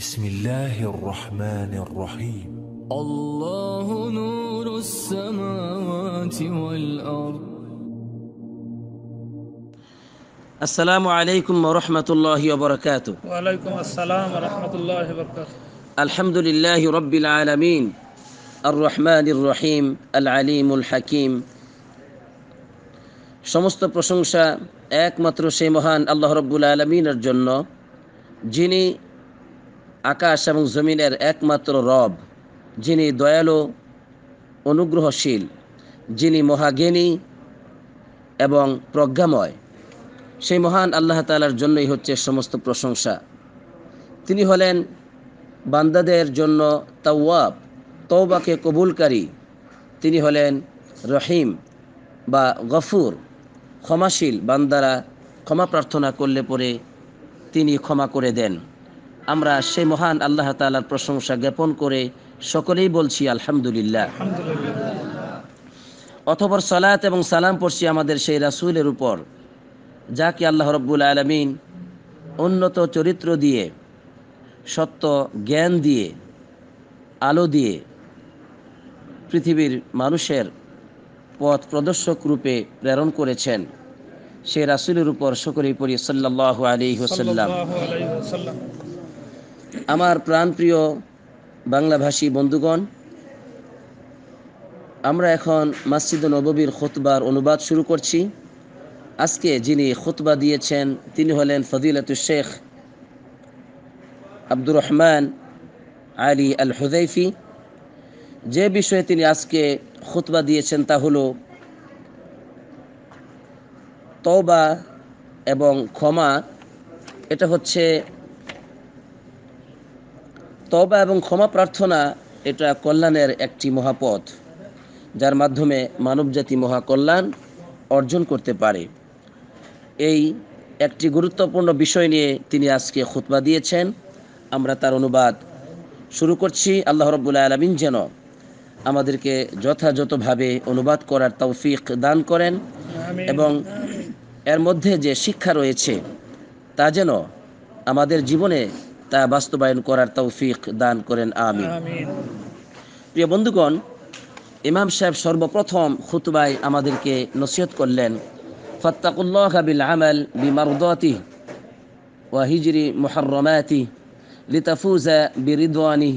بسم الله الرحمن الرحيم الله نور السماوات والأرض السلام عليكم ورحمة الله وبركاته وعليكم السلام ورحمة الله وبركاته الحمد لله رب العالمين الرحمن الرحيم العليم الحكيم সমস্ত প্রশংসা একমাত্র সেই মহান আল্লাহ রব্বুল আলমিনের জন্য যিনি আকাশ এবং জমিনের একমাত্র রব যিনি দয়ালু অনুগ্রহশীল যিনি মহাজ্ঞানী এবং প্রজ্ঞাময় সেই মহান আল্লাহ তালার জন্যই হচ্ছে সমস্ত প্রশংসা তিনি হলেন বান্দাদের জন্য তাওয়াব তওবাকে কবুলকারী তিনি হলেন রহিম বা গফুর ক্ষমাশীল বান্দারা ক্ষমা প্রার্থনা করলে পরে তিনি ক্ষমা করে দেন আমরা সেই মহান আল্লাহ তালার প্রশংসা জ্ঞাপন করে সকলেই বলছি আলহামদুলিল্লাহ অথবর সালাত এবং সালাম পড়ছি আমাদের সেই রাসুলের উপর যাকে আল্লাহ রব্বুল আলমিন উন্নত চরিত্র দিয়ে সত্য জ্ঞান দিয়ে আলো দিয়ে পৃথিবীর মানুষের পথ প্রদর্শক রূপে প্রেরণ করেছেন সেই রাসুলের উপর সকলেই পড়ি সাল্লাহ আলী হোসাল্লাম আমার প্রাণপ্রিয় বাংলাভাষী বন্ধুগণ আমরা এখন মাসিদ নববীর খোতবার অনুবাদ শুরু করছি আজকে যিনি খুতবা দিয়েছেন তিনি হলেন ফদিলাতু শেখ আব্দুর রহমান আলী আল হুজাইফি যে বিষয়ে তিনি আজকে খুতবা দিয়েছেন তা হল তওবা এবং ক্ষমা এটা হচ্ছে তবা এবং ক্ষমা প্রার্থনা এটা কল্যাণের একটি মহাপথ যার মাধ্যমে মানবজাতি মহাকল্যাণ অর্জন করতে পারে এই একটি গুরুত্বপূর্ণ বিষয় নিয়ে তিনি আজকে খুতবা দিয়েছেন আমরা তার অনুবাদ শুরু করছি আল্লাহ রব্বুল্লা আলমিন যেন আমাদেরকে যথাযথভাবে অনুবাদ করার তৌফিক দান করেন এবং এর মধ্যে যে শিক্ষা রয়েছে তা যেন আমাদের জীবনে তা বাস্তবায়ন করার তৌফিক দান করেন আমিন প্রিয় বন্ধুগণ ইমাম সাহেব সর্বপ্রথম খুতবাই আমাদেরকে নসিহত করলেন ফত্তাকুল্লাহ বিল আমাল বিমারুদতি ওয়াহিজরি মুহরমাতি লিতাফুজা বিরিদওয়ানি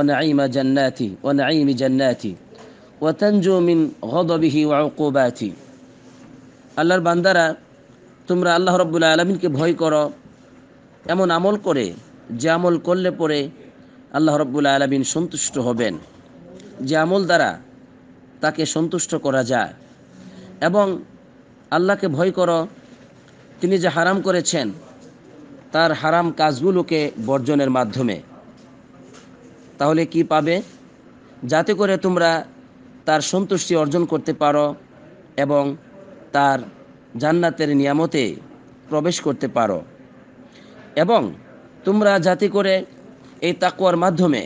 ونعيم جناتي ونعيم جناتي وتنجو من غضبه وعقوباتي আল্লাহর বান্দারা তোমরা আল্লাহ রব্বুল আলামিনকে ভয় করো এমন আমল করে যে আমল করলে পরে আল্লাহ রব্বুল্লা আলমিন সন্তুষ্ট হবেন যে আমল দ্বারা তাকে সন্তুষ্ট করা যায় এবং আল্লাহকে ভয় করো তিনি যে হারাম করেছেন তার হারাম কাজগুলোকে বর্জনের মাধ্যমে তাহলে কি পাবে যাতে করে তোমরা তার সন্তুষ্টি অর্জন করতে পারো এবং তার জান্নাতের নিয়ামতে প্রবেশ করতে পারো এবং তোমরা যাতে করে এই তাকুয়ার মাধ্যমে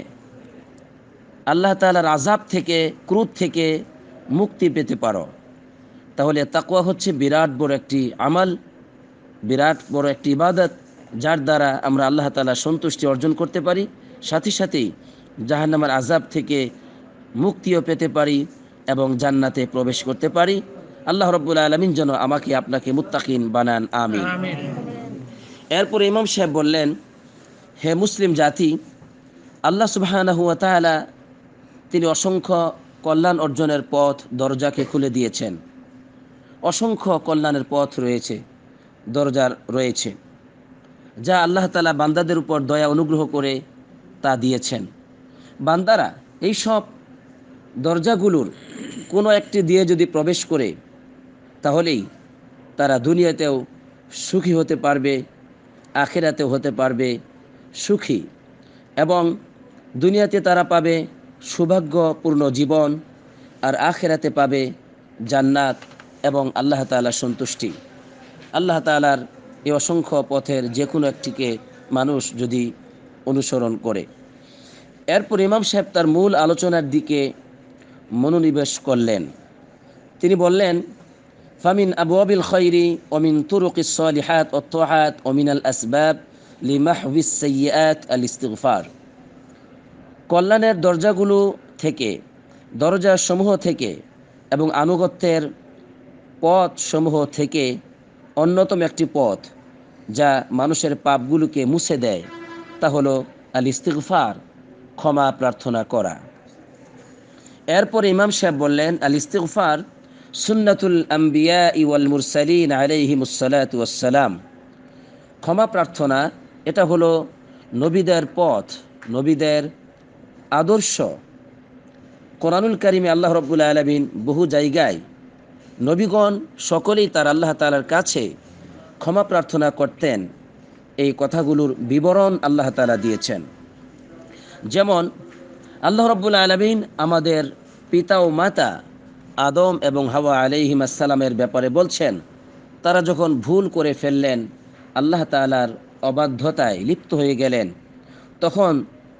আল্লাহ তালার আজাব থেকে ক্রুদ থেকে মুক্তি পেতে পারো তাহলে তাকুয়া হচ্ছে বিরাট বড় একটি আমাল বিরাট বড় একটি ইবাদত যার দ্বারা আমরা আল্লাহ তালা সন্তুষ্টি অর্জন করতে পারি সাথে সাথেই জাহান্নামার আজাব থেকে মুক্তিও পেতে পারি এবং জান্নাতে প্রবেশ করতে পারি আল্লাহ রব্বুল আলমিন যেন আমাকে আপনাকে মুত্তাকিন বানান আমি এরপর ইমাম সাহেব বললেন হে মুসলিম জাতি আল্লাহ সুবাহ তিনি অসংখ্য কল্যাণ অর্জনের পথ দরজাকে খুলে দিয়েছেন অসংখ্য কল্যাণের পথ রয়েছে দরজার রয়েছে যা আল্লাহ তালা বান্দাদের উপর দয়া অনুগ্রহ করে তা দিয়েছেন বান্দারা এই সব দরজাগুলোর কোনো একটি দিয়ে যদি প্রবেশ করে তাহলেই তারা দুনিয়াতেও সুখী হতে পারবে আখেরাতেও হতে পারবে সুখী এবং দুনিয়াতে তারা পাবে সৌভাগ্যপূর্ণ জীবন আর আখেরাতে পাবে জান্নাত এবং আল্লাহ তালার সন্তুষ্টি আল্লাহ তালার এই অসংখ্য পথের যে কোনো একটিকে মানুষ যদি অনুসরণ করে এরপর ইমাম সাহেব তার মূল আলোচনার দিকে মনোনিবেশ করলেন তিনি বললেন ফামিন আবু আবিল খৈরি অমিন তুরুক ইসলিহাত অত্তহাত অমিন আল আসবাব লিমাহবিস সৈয়াত আল ইস্তিগফার কল্যাণের দরজাগুলো থেকে দরজাসমূহ থেকে এবং আনুগত্যের পথসমূহ থেকে অন্যতম একটি পথ যা মানুষের পাপগুলোকে মুছে দেয় তা হলো আল ইস্তিগফার ক্ষমা প্রার্থনা করা এরপর ইমাম সাহেব বললেন আল ইস্তিগফার সুন্নাতুল আম্বিয়া ইউল মুরসালিন আলাইহিমুসালাত ক্ষমা প্রার্থনা এটা হলো নবীদের পথ নবীদের আদর্শ কোরআনুল করিমে আল্লাহ রব্বুল আলমিন বহু জায়গায় নবীগণ সকলেই তার আল্লাহ তালার কাছে ক্ষমা প্রার্থনা করতেন এই কথাগুলোর বিবরণ আল্লাহ তালা দিয়েছেন যেমন আল্লাহ রব্বুল আলমিন আমাদের পিতা ও মাতা আদম এবং হাওয়া আলিহিম আসসালামের ব্যাপারে বলছেন তারা যখন ভুল করে ফেললেন আল্লাহ তালার অবাধ্যতায় লিপ্ত হয়ে গেলেন তখন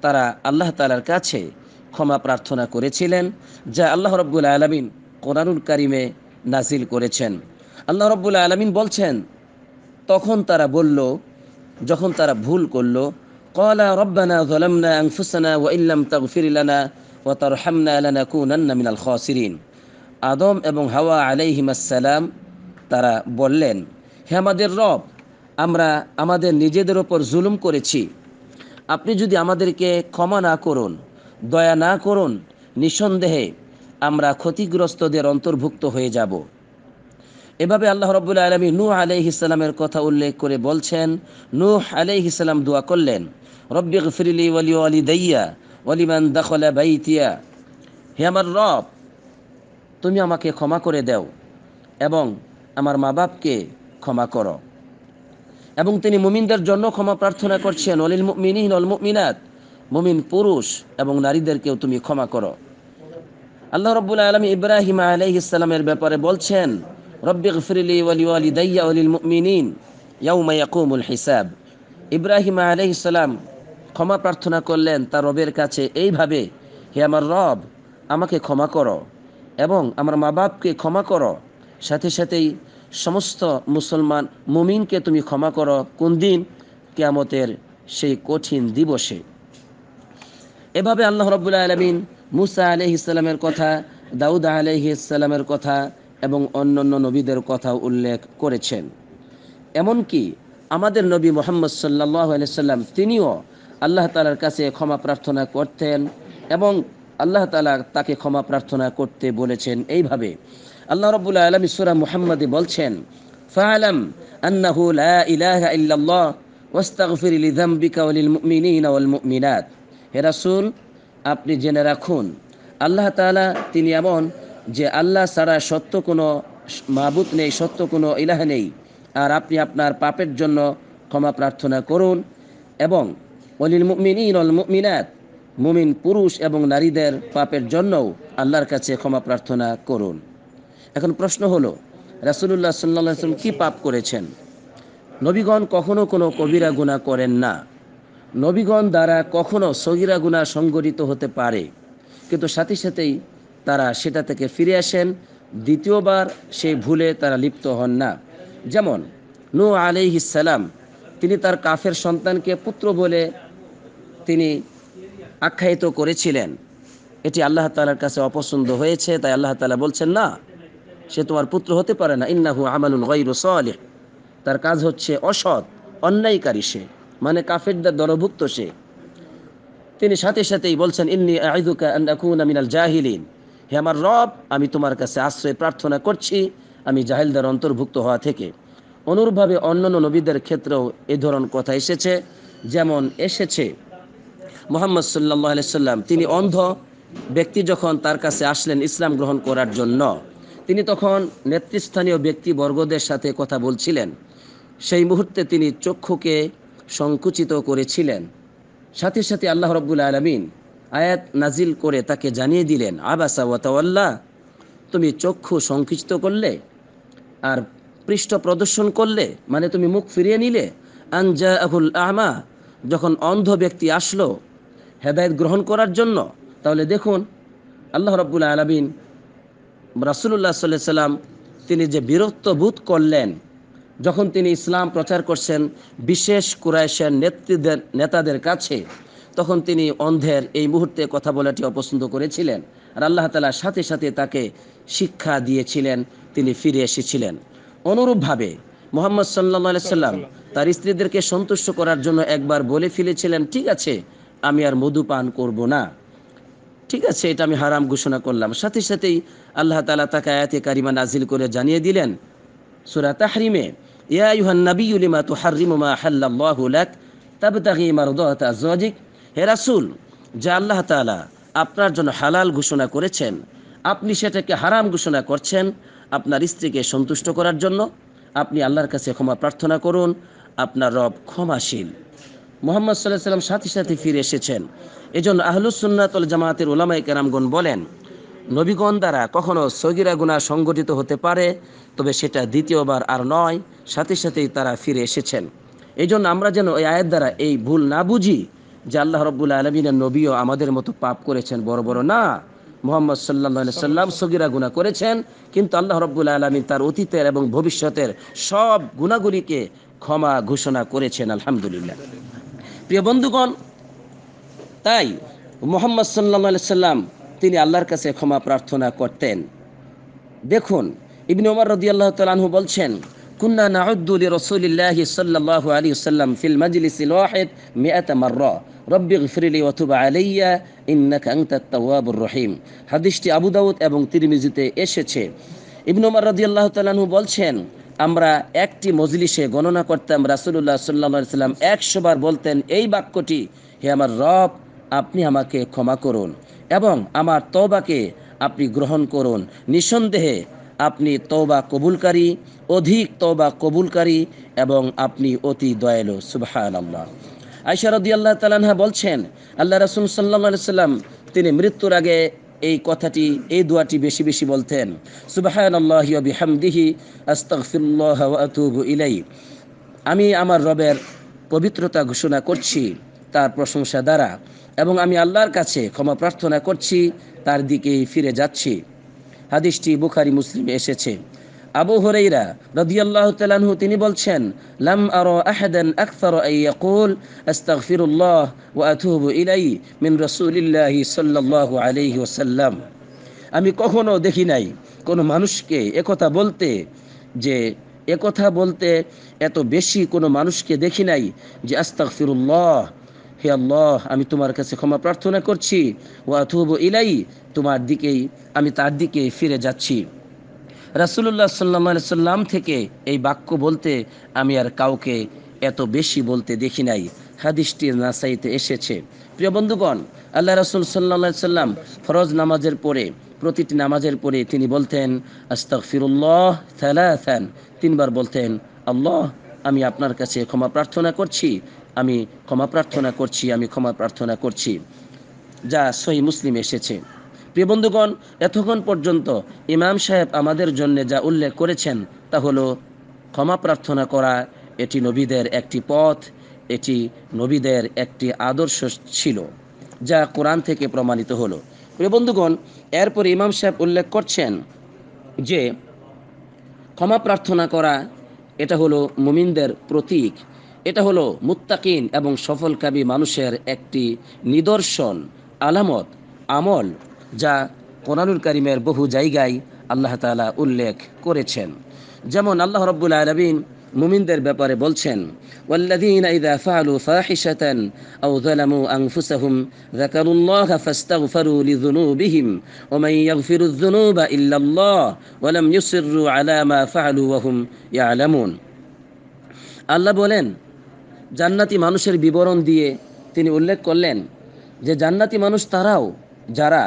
তারা আল্লাহ তালার কাছে ক্ষমা প্রার্থনা করেছিলেন যা আল্লাহ রব্বুল আলমিন কোরআনুল কারিমে নাজিল করেছেন আল্লাহ রব্বুল আলমিন বলছেন তখন তারা বলল যখন তারা ভুল করল কলা রব্বানা জলামনা আংফুসানা ও ইল্লাম তাগফিরিলানা ও তার হামনা আলানা কুনান্না মিনাল খসিরিন আদম এবং হাওয়া আলাইহিমাসালাম তারা বললেন হে আমাদের রব আমরা আমাদের নিজেদের ওপর জুলুম করেছি আপনি যদি আমাদেরকে ক্ষমা না করুন দয়া না করুন নিঃসন্দেহে আমরা ক্ষতিগ্রস্তদের অন্তর্ভুক্ত হয়ে যাব এভাবে আল্লাহ রবুল্লা আলমী নু আলহ ইসলামের কথা উল্লেখ করে বলছেন নু আলহ ইসলাম দোয়া করলেন রব্বি গফরিলি অলি অলি দইয়া অলিমান দখলা বাইতিয়া হে আমার রব তুমি আমাকে ক্ষমা করে দাও এবং আমার মা বাপকে ক্ষমা করো এবং তিনি মুমিনদের জন্য ক্ষমা প্রার্থনা করছেন অলিল মিনিহীন অলমুক মিনাত মুমিন পুরুষ এবং নারীদেরকেও তুমি ক্ষমা করো আল্লাহ রব্বুল আলম ইব্রাহিম আলহ ইসলামের ব্যাপারে বলছেন রব্বিক ফিরিলি ওয়ালি ওয়ালি দাইয়া অলিল মিনীন ইয়াউমা ইয়াকুমুল হিসাব ইব্রাহিম আলহ ইসলাম ক্ষমা প্রার্থনা করলেন তার রবের কাছে এইভাবে হে আমার রব আমাকে ক্ষমা করো এবং আমার মা বাপকে ক্ষমা করো সাথে সাথেই সমস্ত মুসলমান মুমিনকে তুমি ক্ষমা করো কোন দিন কেয়ামতের সেই কঠিন দিবসে এভাবে আল্লাহ রবুল্লা আলমিন মুসা আলহ ইসলামের কথা দাউদ আলহ ইসলামের কথা এবং অন্যান্য নবীদের কথা উল্লেখ করেছেন এমনকি আমাদের নবী মোহাম্মদ সাল্লাহ সাল্লাম তিনিও আল্লাহ তালার কাছে ক্ষমা প্রার্থনা করতেন এবং আল্লাহ তালা তাকে ক্ষমা প্রার্থনা করতে বলেছেন এইভাবে আল্লাহ রব্বুল আলম ইসুরা মুহাম্মদে বলছেন ফাহালাম আন্নাহু লা ইলাহা ইল্লাল্লাহ ওয়াস্তাগফির লিযামবিকা ওয়ালিল মুমিনিনা ওয়াল মুমিনাত হে রাসূল আপনি জেনে রাখুন আল্লাহ তাআলা তিনি এমন যে আল্লাহ ছাড়া সত্য কোনো মাবুত নেই সত্য কোনো ইলাহ নেই আর আপনি আপনার পাপের জন্য ক্ষমা প্রার্থনা করুন এবং অলিল মুমিনিন অল মুমিনাত মুমিন পুরুষ এবং নারীদের পাপের জন্যও আল্লাহর কাছে ক্ষমা প্রার্থনা করুন এখন প্রশ্ন হলো রাসুলুল্লাহ সাল্লা সাল্লাম কী পাপ করেছেন নবীগণ কখনো কোনো কবিরা গুণা করেন না নবীগণ দ্বারা কখনো সগিরা গুণা সংগঠিত হতে পারে কিন্তু সাথে সাথেই তারা সেটা থেকে ফিরে আসেন দ্বিতীয়বার সেই ভুলে তারা লিপ্ত হন না যেমন নু আলিহিসাল্লাম তিনি তার কাফের সন্তানকে পুত্র বলে তিনি আখ্যায়িত করেছিলেন এটি আল্লাহ তালার কাছে অপছন্দ হয়েছে তাই আল্লাহ তালা বলছেন না সে তোমার পুত্র হতে পারে না ইন্নাহু আমালুল গাই সালেহ তার কাজ হচ্ছে অসৎ অন্যায়কারী সে মানে কাফেরদের দলভুক্ত সে তিনি সাথে সাথেই বলছেন ইন্নি আইদুকা আন্নাকুনা মিনাল জাহিলিন হে আমার রব আমি তোমার কাছে আশ্রয় প্রার্থনা করছি আমি জাহিলদের অন্তর্ভুক্ত হওয়া থেকে অনুরূপভাবে অন্যান্য নবীদের ক্ষেত্রেও এ ধরন কথা এসেছে যেমন এসেছে মোহাম্মদ সাল্লাম আলাইসাল্লাম তিনি অন্ধ ব্যক্তি যখন তার কাছে আসলেন ইসলাম গ্রহণ করার জন্য তিনি তখন নেতৃস্থানীয় ব্যক্তিবর্গদের সাথে কথা বলছিলেন সেই মুহূর্তে তিনি চক্ষুকে সংকুচিত করেছিলেন সাথে সাথে আল্লাহ রব্বুল আলমিন আয়াত নাজিল করে তাকে জানিয়ে দিলেন আবাসা ওয়াতাওয়াল্লা তুমি চক্ষু সংকুচিত করলে আর পৃষ্ঠ প্রদর্শন করলে মানে তুমি মুখ ফিরিয়ে নিলে আনজা আহুল আহমা যখন অন্ধ ব্যক্তি আসলো হেদায়ত গ্রহণ করার জন্য তাহলে দেখুন আল্লাহ রব্বুল আলমিন রাসুল্লাহ সাল্লাহ সাল্লাম তিনি যে বীরত্ব বোধ করলেন যখন তিনি ইসলাম প্রচার করছেন বিশেষ কুরাইশের নেতৃদের নেতাদের কাছে তখন তিনি অন্ধের এই মুহূর্তে কথা বলাটি অপছন্দ করেছিলেন আর আল্লাহ তালার সাথে সাথে তাকে শিক্ষা দিয়েছিলেন তিনি ফিরে এসেছিলেন অনুরূপভাবে মোহাম্মদ সাল্লাম সাল্লাম তার স্ত্রীদেরকে সন্তুষ্ট করার জন্য একবার বলে ফেলেছিলেন ঠিক আছে আমি আর মধু পান করব না ঠিক আছে এটা আমি হারাম ঘোষণা করলাম সাথে সাথেই আল্লাহ তালা তাকে আয়াতে কারিমা নাজিল করে জানিয়ে দিলেন সুরা তাহরিমে যা আল্লাহ আপনার জন্য হালাল ঘোষণা করেছেন আপনি সেটাকে হারাম ঘোষণা করছেন আপনার স্ত্রীকে সন্তুষ্ট করার জন্য আপনি আল্লাহর কাছে ক্ষমা প্রার্থনা করুন আপনার রব ক্ষমাশীল মোহাম্মদ সাল্লাহ সাল্লাম সাথে সাথে ফিরে এসেছেন এজন্য আহলুসুন্নাতল জামাতের ওলামাই কেরামগণ বলেন নবীগণ দ্বারা কখনো সগিরা গুণা সংগঠিত হতে পারে তবে সেটা দ্বিতীয়বার আর নয় সাথে সাথেই তারা ফিরে এসেছেন এই জন্য আমরা যেন ওই আয়ের দ্বারা এই ভুল না বুঝি যে আল্লাহ রব্বুল্লা আলমিনের নবীও আমাদের মতো পাপ করেছেন বড় বড় না মোহাম্মদ সাল্লা সাল্লাম সগিরা গুণা করেছেন কিন্তু আল্লাহ রব্বুল্লা আলমী তার অতীতের এবং ভবিষ্যতের সব গুণাগুলিকে ক্ষমা ঘোষণা করেছেন আলহামদুলিল্লাহ প্রিয় বন্ধুগণ তাই মোহাম্মদ সাল্লা সাল্লাম তিনি আল্লাহর কাছে ক্ষমা প্রার্থনা করতেন দেখুন ইবনে ওমর রদি আল্লাহ তালাহু বলছেন কুন্না নাউদ্দুল রসুলিল্লাহ সাল্লাহ আলী সাল্লাম ফিল মাজলিস ওয়াহিদ মিয়াত মাররা রব্বি ফিরিলি অথবা আলাইয়া ইন্না আনতাত রহিম হাদিসটি আবু দাউদ এবং তিরমিজিতে এসেছে ইবনে ওমর আল্লাহ তালু বলছেন আমরা একটি মজলিসে গণনা করতাম রাসুল্লাহ সাল্লা সাল্লাম একশোবার বলতেন এই বাক্যটি হে আমার রব আপনি আমাকে ক্ষমা করুন এবং আমার তবাকে আপনি গ্রহণ করুন নিঃসন্দেহে আপনি তওবা কবুলকারী অধিক তওবা কবুলকারী এবং আপনি অতি দয়ালু সুবাহান আল্লাহ আইসারদ্দি আল্লাহ তালানহা বলছেন আল্লাহ রসুল সাল্লা সাল্লাম তিনি মৃত্যুর আগে এই কথাটি এই দোয়াটি বেশি বেশি বলতেন সুবাহান ইলাই আমি আমার রবের পবিত্রতা ঘোষণা করছি তার প্রশংসা দ্বারা এবং আমি আল্লাহর কাছে ক্ষমা প্রার্থনা করছি তার দিকেই ফিরে যাচ্ছি হাদিসটি বুখারি মুসলিম এসেছে আবু হরেইরা রদিয়াল্লাহ তালানহু তিনি বলছেন লাম আর আহাদান আই ইয়াকুল আস্তাগফিরুল্লাহ ওয়া আতুবু ইলাই মিন রাসূলিল্লাহি সাল্লাল্লাহু আলাইহি ওয়াসাল্লাম আমি কখনো দেখি নাই কোন মানুষকে একথা বলতে যে একথা বলতে এত বেশি কোনো মানুষকে দেখি নাই যে আস্তাগফিরুল্লাহ হে আল্লাহ আমি তোমার কাছে ক্ষমা প্রার্থনা করছি ওয়া আতুবু ইলাই তোমার দিকেই আমি তার দিকে ফিরে যাচ্ছি রাসুল্লাহ সাল্লা সাল্লাম থেকে এই বাক্য বলতে আমি আর কাউকে এত বেশি বলতে দেখি নাই হাদিসটি নাসাইতে এসেছে প্রিয় বন্ধুগণ আল্লাহ রাসুল সাল্লাহ সাল্লাম ফরজ নামাজের পরে প্রতিটি নামাজের পরে তিনি বলতেন আস্তাক ফিরুল্লাহ তিনবার বলতেন আল্লাহ আমি আপনার কাছে ক্ষমা প্রার্থনা করছি আমি ক্ষমা প্রার্থনা করছি আমি ক্ষমা প্রার্থনা করছি যা সহি মুসলিম এসেছে প্রিয় বন্ধুগণ এতক্ষণ পর্যন্ত ইমাম সাহেব আমাদের জন্য যা উল্লেখ করেছেন তা হলো ক্ষমা প্রার্থনা করা এটি নবীদের একটি পথ এটি নবীদের একটি আদর্শ ছিল যা কোরআন থেকে প্রমাণিত হলো প্রিয় বন্ধুগণ এরপর ইমাম সাহেব উল্লেখ করছেন যে ক্ষমা প্রার্থনা করা এটা হলো মুমিনদের প্রতীক এটা হলো মুত্তাকিন এবং সফলকামী মানুষের একটি নিদর্শন আলামত আমল যা কোরআনুল করিমের বহু জায়গায় আল্লাহ তালা উল্লেখ করেছেন যেমন আল্লাহ রব্বুল আলমিন মুমিনদের ব্যাপারে বলছেন والذين إذا فعلوا فاحشة أو ظلموا أنفسهم ذكروا الله فاستغفروا لذنوبهم ومن يغفر الذنوب إلا الله ولم يصروا على ما فعلوا وهم يعلمون আল্লাহ বলেন জান্নাতি মানুষের বিবরণ দিয়ে তিনি উল্লেখ করলেন যে জান্নাতি মানুষ তারাও যারা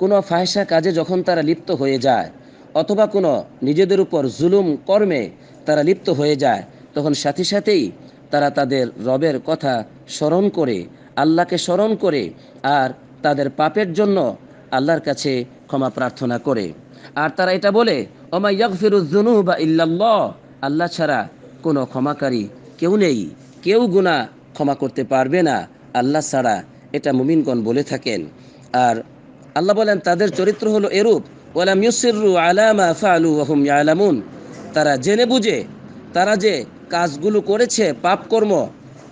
কোনো ফাহেসা কাজে যখন তারা লিপ্ত হয়ে যায় অথবা কোনো নিজেদের উপর জুলুম কর্মে তারা লিপ্ত হয়ে যায় তখন সাথে সাথেই তারা তাদের রবের কথা স্মরণ করে আল্লাহকে স্মরণ করে আর তাদের পাপের জন্য আল্লাহর কাছে ক্ষমা প্রার্থনা করে আর তারা এটা বলে অমা বা ইল্লাল্লাহ আল্লাহ ছাড়া কোনো ক্ষমাকারী কেউ নেই কেউ গুণা ক্ষমা করতে পারবে না আল্লাহ ছাড়া এটা মুমিনগণ বলে থাকেন আর আল্লাহ বলেন তাদের চরিত্র হলো এরূপ ওয়ালাম ইউসিরু আলামা ফালু ওহম ইয়ালামুন তারা জেনে বুঝে তারা যে কাজগুলো করেছে পাপকর্ম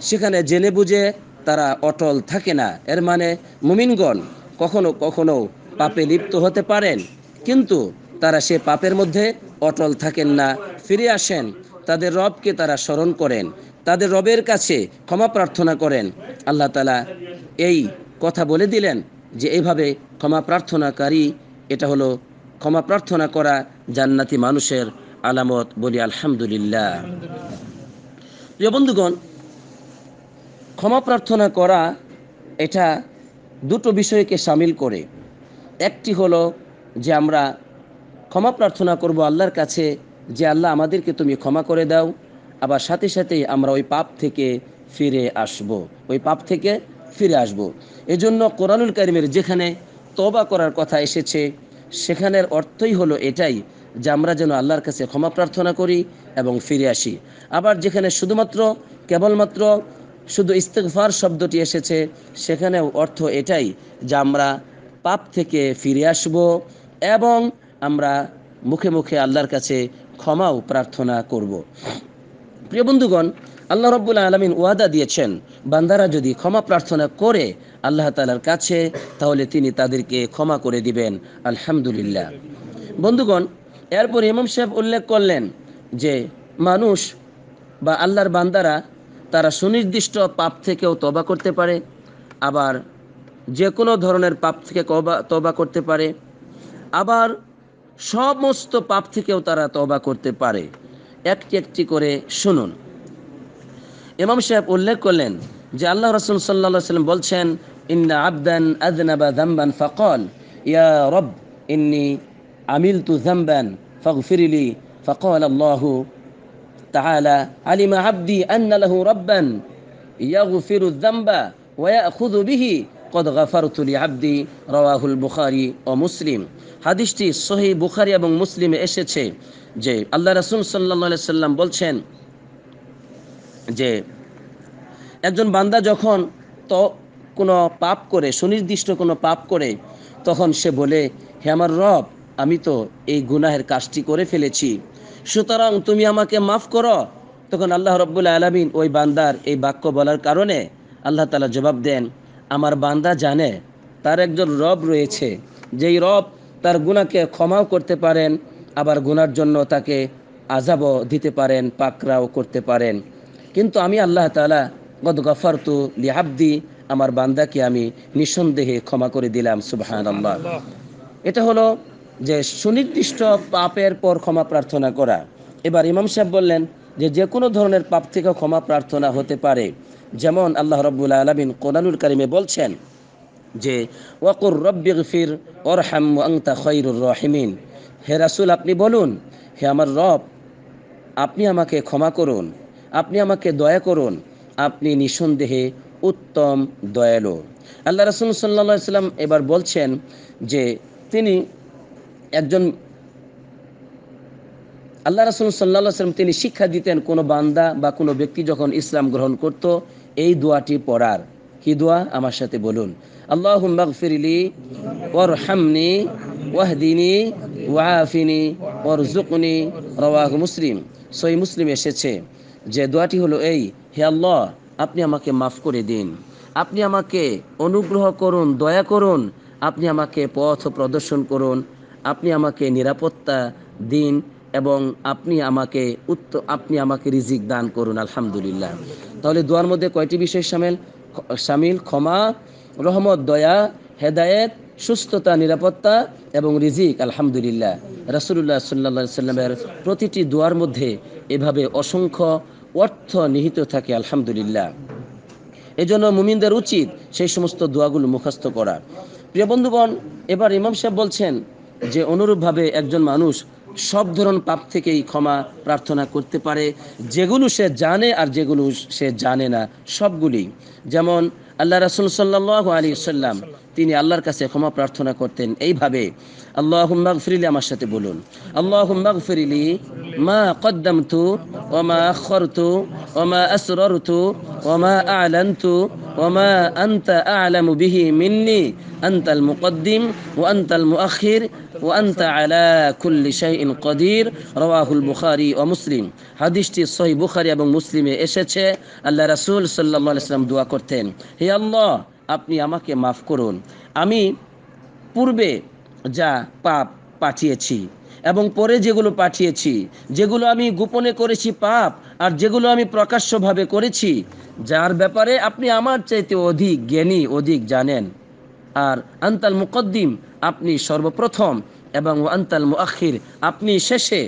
সেখানে জেনে বুঝে তারা অটল থাকে না এর মানে মুমিনগণ কখনো কখনো পাপে লিপ্ত হতে পারেন কিন্তু তারা সে পাপের মধ্যে অটল থাকেন না ফিরে আসেন তাদের রবকে তারা স্মরণ করেন তাদের রবের কাছে ক্ষমা প্রার্থনা করেন আল্লাহ তালা এই কথা বলে দিলেন যে এভাবে ক্ষমা প্রার্থনাকারী এটা হলো ক্ষমা প্রার্থনা করা জান্নাতি মানুষের আলামত বলি আলহামদুলিল্লাহ প্রিয় বন্ধুগণ ক্ষমা প্রার্থনা করা এটা দুটো বিষয়কে সামিল করে একটি হলো যে আমরা ক্ষমা প্রার্থনা করব আল্লাহর কাছে যে আল্লাহ আমাদেরকে তুমি ক্ষমা করে দাও আবার সাথে সাথেই আমরা ওই পাপ থেকে ফিরে আসব ওই পাপ থেকে ফিরে আসব এজন্য কোরআনুল কারিমের যেখানে তবা করার কথা এসেছে সেখানের অর্থই হলো এটাই যে আমরা যেন আল্লাহর কাছে ক্ষমা প্রার্থনা করি এবং ফিরে আসি আবার যেখানে শুধুমাত্র কেবলমাত্র শুধু ইস্তেকফার শব্দটি এসেছে সেখানে অর্থ এটাই যে আমরা পাপ থেকে ফিরে আসব এবং আমরা মুখে মুখে আল্লাহর কাছে ক্ষমাও প্রার্থনা করব প্রিয় বন্ধুগণ আল্লাহ রব্বুল্লাহ আলমিন ওয়াদা দিয়েছেন বান্দারা যদি ক্ষমা প্রার্থনা করে আল্লাহ তালার কাছে তাহলে তিনি তাদেরকে ক্ষমা করে দিবেন আলহামদুলিল্লাহ বন্ধুগণ এরপর ইমাম সাহেব উল্লেখ করলেন যে মানুষ বা আল্লাহর বান্দারা তারা সুনির্দিষ্ট পাপ থেকেও তবা করতে পারে আবার যে কোনো ধরনের পাপ থেকে কবা তবা করতে পারে আবার সমস্ত পাপ থেকেও তারা তবা করতে পারে একটি একটি করে শুনুন ইমাম সাহেব উল্লেখ করলেন যে আল্লাহ রসুল সাল্লা সাল্লাম বলছেন ইন্না আবদান আযনাবা যামবান ফাকাল ইয়া রব ইন্নি আমিলতু যামবান জাম্বান ফিরিলি ফকল আল্লাহ তাআলা আলিমা আব্দি আন্না লাহু রাব্বান ইয়াগফিরু জাম্বা ওয়াখুদু বিহি কদ গাফারতুলি আব্দি রওয়াহুল বুখারি ও মুসলিম হাদিসটি সহি বুখারি এবং মুসলিমে এসেছে যে আল্লাহ রাসূল রসুল সাল্লাহ সাল্লাম বলছেন যে একজন বান্দা যখন তো কোনো পাপ করে সুনির্দিষ্ট কোনো পাপ করে তখন সে বলে হে আমার রব আমি তো এই গুনাহের কাজটি করে ফেলেছি সুতরাং তুমি আমাকে মাফ করো তখন আল্লাহ রব্বুল আলমিন ওই বান্দার এই বাক্য বলার কারণে আল্লাহ তালা জবাব দেন আমার বান্দা জানে তার একজন রব রয়েছে যেই রব তার গুণাকে ক্ষমাও করতে পারেন আবার গুনার জন্য তাকে আজাবও দিতে পারেন পাকরাও করতে পারেন কিন্তু আমি আল্লাহ তালা গদ গফার তু দি আমার বান্দাকে আমি নিঃসন্দেহে ক্ষমা করে দিলাম সুবাহান আল্লাহ এটা হলো যে সুনির্দিষ্ট পাপের পর ক্ষমা প্রার্থনা করা এবার ইমাম সাহেব বললেন যে যে কোনো ধরনের পাপ থেকে ক্ষমা প্রার্থনা হতে পারে যেমন আল্লাহ রব্বুল আলমিন কোনালুল কারিমে বলছেন যে ওয়াকুর রব্বিক ফির হাম আংতা খৈরুর রহিমিন হে রাসুল আপনি বলুন হে আমার রব আপনি আমাকে ক্ষমা করুন আপনি আমাকে দয়া করুন আপনি নিঃসন্দেহে উত্তম দয়ালু আল্লাহ রসুল সাল্লা সাল্লাম এবার বলছেন যে তিনি একজন আল্লাহ রসুল সাল্লা সাল্লাম তিনি শিক্ষা দিতেন কোনো বান্দা বা কোনো ব্যক্তি যখন ইসলাম গ্রহণ করত এই দোয়াটি পড়ার কি দোয়া আমার সাথে বলুন আল্লাহ মগফিরলি ওর হামনি ওয়াহদিনী ওয়াহিনী ওর জুকনি রওয়াহ মুসলিম সই মুসলিম এসেছে যে দোয়াটি হলো এই হে আল্লাহ আপনি আমাকে মাফ করে দিন আপনি আমাকে অনুগ্রহ করুন দয়া করুন আপনি আমাকে পথ প্রদর্শন করুন আপনি আমাকে নিরাপত্তা দিন এবং আপনি আমাকে উত্ত আপনি আমাকে রিজিক দান করুন আলহামদুলিল্লাহ তাহলে দোয়ার মধ্যে কয়টি বিষয় সামিল সামিল ক্ষমা রহমত দয়া হেদায়েত সুস্থতা নিরাপত্তা এবং রিজিক আলহামদুলিল্লাহ রাসুলুল্লাহ সাল্লা সাল্লামের প্রতিটি দোয়ার মধ্যে এভাবে অসংখ্য অর্থ নিহিত থাকে আলহামদুলিল্লাহ এজন্য মুমিনদের উচিত সেই সমস্ত দোয়াগুলো মুখস্থ করা প্রিয় বন্ধুগণ এবার ইমাম সাহেব বলছেন যে অনুরূপভাবে একজন মানুষ সব ধরন পাপ থেকেই ক্ষমা প্রার্থনা করতে পারে যেগুলো সে জানে আর যেগুলো সে জানে না সবগুলি যেমন আল্লাহ রাসুল সাল্লাহ আলী সাল্লাম তিনি আল্লাহর কাছে ক্ষমা প্রার্থনা করতেন এইভাবে আল্লাহ ফিরিলি আমার সাথে বলুন আল্লাহ ফিরিলি মা কদ্দাম তু ওমা আখর তু ওমা আসরর তু ওমা আলান তু ওমা আন্তা আলাম বিহি মিন্নি আন্তাল মুকদ্দিম ও আন্তাল মুআখির ও আন্ত আলা কুল্লি শাইন কদির রওয়াহুল বুখারী ও মুসলিম হাদিসটি সহি বুখারি এবং মুসলিমে এসেছে আল্লাহ রাসুল সাল্লাহ সাল্লাম দোয়া করতেন হে আল্লাহ আপনি আমাকে মাফ করুন আমি পূর্বে যা পাপ পাঠিয়েছি এবং পরে যেগুলো পাঠিয়েছি যেগুলো আমি গোপনে করেছি পাপ আর যেগুলো আমি প্রকাশ্যভাবে করেছি যার ব্যাপারে আপনি আমার চাইতে অধিক জ্ঞানী অধিক জানেন আর আন্তাল মুকদ্দিম আপনি সর্বপ্রথম এবং আন্তাল মুআখির আপনি শেষে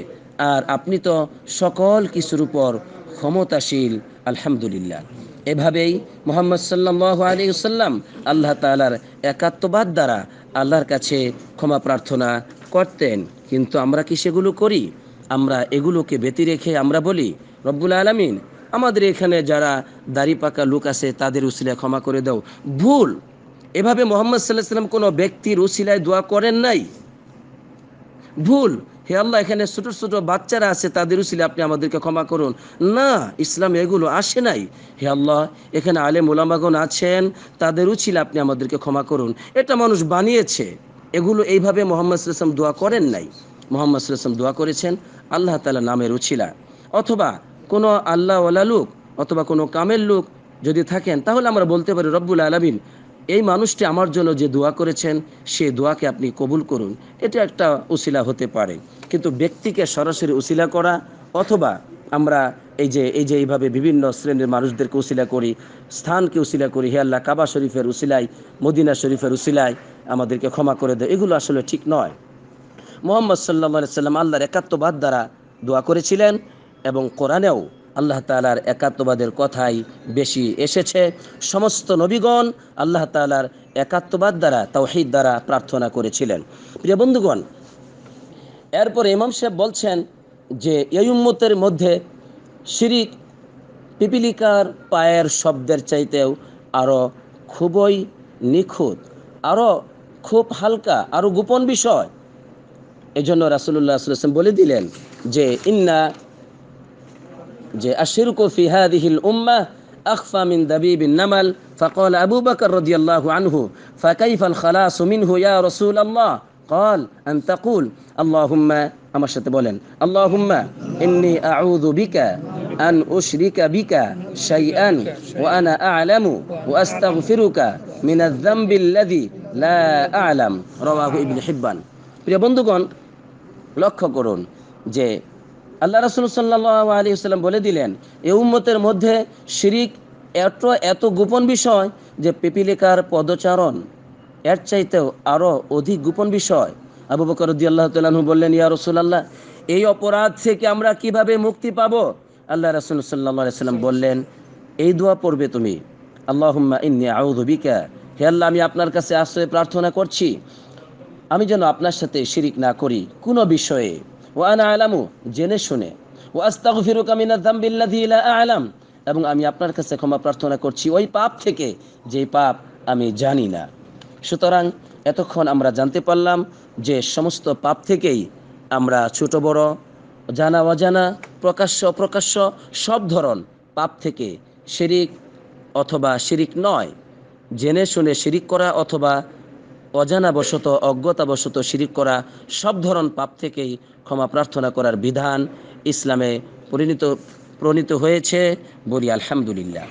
আর আপনি তো সকল কিছুর উপর ক্ষমতাশীল আলহামদুলিল্লাহ এভাবেই মোহাম্মদ সাল্লাহ আলী সাল্লাম আল্লাহ তালার একাত্মবাদ দ্বারা আল্লাহর কাছে ক্ষমা প্রার্থনা করতেন কিন্তু আমরা কি সেগুলো করি আমরা এগুলোকে ব্যতি রেখে আমরা বলি রব্বুল আলমিন আমাদের এখানে যারা দাড়ি পাকা লোক আছে তাদের উসিলায় ক্ষমা করে দাও ভুল এভাবে মোহাম্মদ সাল্লাহ সাল্লাম কোনো ব্যক্তির উসিলায় দোয়া করেন নাই ভুল হে আল্লাহ এখানে ছোট ছোট বাচ্চারা আছে তাদের উচিলে আপনি আমাদেরকে ক্ষমা করুন না ইসলাম এগুলো আসে নাই হে আল্লাহ এখানে আলে মোলামাগন আছেন তাদের উচিলে আপনি আমাদেরকে ক্ষমা করুন এটা মানুষ বানিয়েছে এগুলো এইভাবে মোহাম্মদ ইসলাম দোয়া করেন নাই মোহাম্মদ ইসলাম দোয়া করেছেন আল্লাহ তালা নামের উচিলা অথবা কোনো আল্লাহওয়ালা লোক অথবা কোনো কামের লোক যদি থাকেন তাহলে আমরা বলতে পারি রব্বুল আলমিন এই মানুষটি আমার জন্য যে দোয়া করেছেন সে দোয়াকে আপনি কবুল করুন এটা একটা উশিলা হতে পারে কিন্তু ব্যক্তিকে সরাসরি উশিলা করা অথবা আমরা এই যে এই যে এইভাবে বিভিন্ন শ্রেণীর মানুষদেরকে উশিলা করি স্থানকে উশিলা করি হে আল্লাহ কাবা শরীফের উশিলাই মদিনা শরীফের উশিলাই আমাদেরকে ক্ষমা করে দেয় এগুলো আসলে ঠিক নয় মোহাম্মদ সাল্লাহ সাল্লাম আল্লাহর একাত্মবাদ দ্বারা দোয়া করেছিলেন এবং কোরআনেও আল্লাহ তালার একাত্মবাদের কথাই বেশি এসেছে সমস্ত নবীগণ আল্লাহ তালার একাত্মবাদ দ্বারা তাওহিদ দ্বারা প্রার্থনা করেছিলেন প্রিয় বন্ধুগণ এরপর ইমাম সাহেব বলছেন যে এই উম্মতের মধ্যে শিরিক পিপিলিকার পায়ের শব্দের চাইতেও আরও খুবই নিখুঁত আরও খুব হালকা আরও গোপন বিষয় এজন্য রাসুল্লাহ বলে দিলেন যে ইন্না যে আশিরকু ফি হাদিহি আল উম্মাহ আখফা মিন দাবিবিন নামাল ফাকাল আবু বকর রাদিয়াল্লাহু আনহু ফাকাইফা আল খালাস মিনহু ইয়া রাসূলুল্লাহ قال ان تقول اللهم امشت بولن اللهم اني اعوذ بك ان اشرك بك شيئا وانا اعلم واستغفرك من الذنب الذي لا اعلم رواه ابن حبان প্রিয় বন্ধুগণ লক্ষ্য করুন যে আল্লাহ রসুল সাল্লাহ আলী বলে দিলেন এ উম্মতের মধ্যে শিরিক এত এত গোপন বিষয় যে পিপিলিকার পদচারণ এর চাইতেও আরও অধিক গোপন বিষয় আবু বকর রদিয়াল্লাহ তালু বললেন ইয়া রসুলাল্লাহ এই অপরাধ থেকে আমরা কিভাবে মুক্তি পাব আল্লাহ রসুল সাল্লাহ সাল্লাম বললেন এই দোয়া পড়বে তুমি আল্লাহম্মা ইন্নি আউধবিকা হে আল্লাহ আমি আপনার কাছে আশ্রয় প্রার্থনা করছি আমি যেন আপনার সাথে শিরিক না করি কোনো বিষয়ে ওয়ান আলামু জেনে শুনে ও আস্তাগু ফিরুক লা আলাম এবং আমি আপনার কাছে ক্ষমা প্রার্থনা করছি ওই পাপ থেকে যেই পাপ আমি জানি না সুতরাং এতক্ষণ আমরা জানতে পারলাম যে সমস্ত পাপ থেকেই আমরা ছোট বড় জানা অজানা প্রকাশ্য অপ্রকাশ্য সব ধরন পাপ থেকে শিরিক অথবা শিরিক নয় জেনে শুনে শিরিক করা অথবা অজানাবশত অজ্ঞতাবশত শিরিক করা সব ধরন পাপ থেকেই ক্ষমা প্রার্থনা করার বিধান ইসলামে পরিণত প্রণীত হয়েছে বলি আলহামদুলিল্লাহ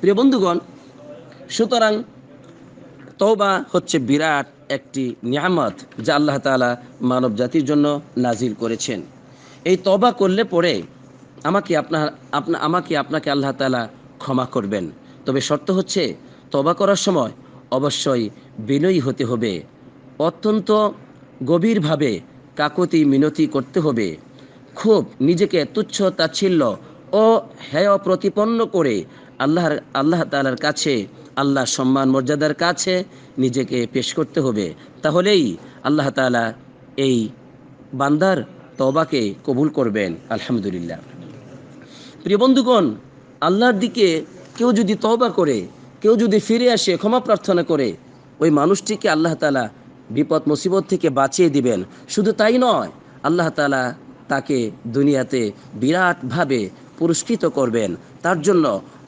প্রিয় বন্ধুগণ সুতরাং তওবা হচ্ছে বিরাট একটি নিয়ামত যা আল্লাহ তালা মানব জাতির জন্য নাজিল করেছেন এই তবা করলে পরে আমাকে আপনার আপনা আমাকে আপনাকে আল্লাহ তালা ক্ষমা করবেন তবে শর্ত হচ্ছে তবা করার সময় অবশ্যই বিনয়ী হতে হবে অত্যন্ত গভীরভাবে কাকতি মিনতি করতে হবে খুব নিজেকে তুচ্ছ তাচ্ছিল্য ও হেয় প্রতিপন্ন করে আল্লাহর আল্লাহ তালার কাছে আল্লাহ সম্মান মর্যাদার কাছে নিজেকে পেশ করতে হবে তাহলেই আল্লাহ তালা এই বান্দার তবাকে কবুল করবেন আলহামদুলিল্লাহ প্রিয় বন্ধুগণ আল্লাহর দিকে কেউ যদি তবা করে কেউ যদি ফিরে আসে ক্ষমা প্রার্থনা করে ওই মানুষটিকে আল্লাহ তালা বিপদ মুসিবত থেকে বাঁচিয়ে দিবেন শুধু তাই নয় আল্লাহ তালা তাকে দুনিয়াতে বিরাটভাবে পুরস্কৃত করবেন তার জন্য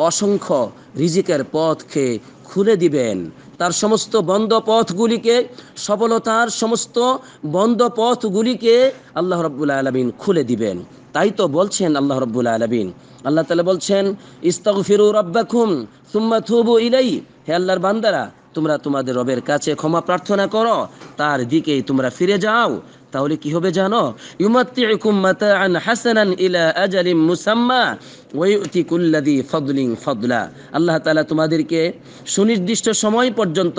অসংখ্য রিজিকের পথকে খুলে দিবেন তার সমস্ত বন্ধ পথগুলিকে সফলতার সমস্ত বন্ধ পথগুলিকে আল্লাহ রব্বুল আলমিন খুলে দিবেন তাই তো বলছেন আল্লাহ রব্বুল আলমিন আল্লাহ তালা বলছেন ইস্তাগফিরু রব্বাখুম সুম্মা থুবু ইলাই হে আল্লাহর বান্দারা তোমরা তোমাদের রবের কাছে ক্ষমা প্রার্থনা করো তার দিকেই তোমরা ফিরে যাও তাহলে কি হবে জানো ইউমাত্তিউকুম মাতাআন হাসানান ইলা আজালিম মুসাম্মা ওয়া ইউতি কুল্লাযি ফাদলিন ফাদলা আল্লাহ তাআলা তোমাদেরকে সুনির্দিষ্ট সময় পর্যন্ত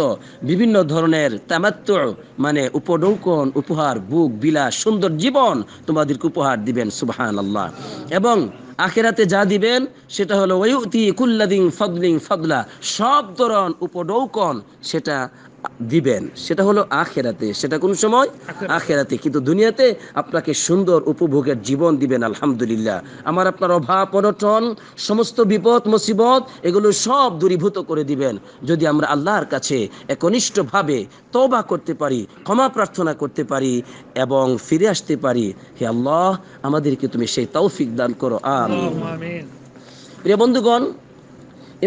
বিভিন্ন ধরনের তামাত্তু মানে উপঢৌকন উপহার বুক বিলাস সুন্দর জীবন তোমাদেরকে উপহার দিবেন সুবহানাল্লাহ এবং আখেরাতে যা দিবেন সেটা হলো ওয়ুতি কুল্লাদিন ফদলিং ফদলা সব ধরন উপডৌকন সেটা দিবেন সেটা হলো আখেরাতে সেটা কোন সময় আখেরাতে কিন্তু দুনিয়াতে আপনাকে সুন্দর উপভোগের জীবন দিবেন আলহামদুলিল্লাহ আমার আপনার অভাব অনটন সমস্ত বিপদ মুসিবত এগুলো সব দূরীভূত করে দিবেন যদি আমরা আল্লাহর কাছে একনিষ্ঠভাবে তবা করতে পারি ক্ষমা প্রার্থনা করতে পারি এবং ফিরে আসতে পারি হে আল্লাহ আমাদেরকে তুমি সেই তৌফিক দান করো আমিন প্রিয় বন্ধুগণ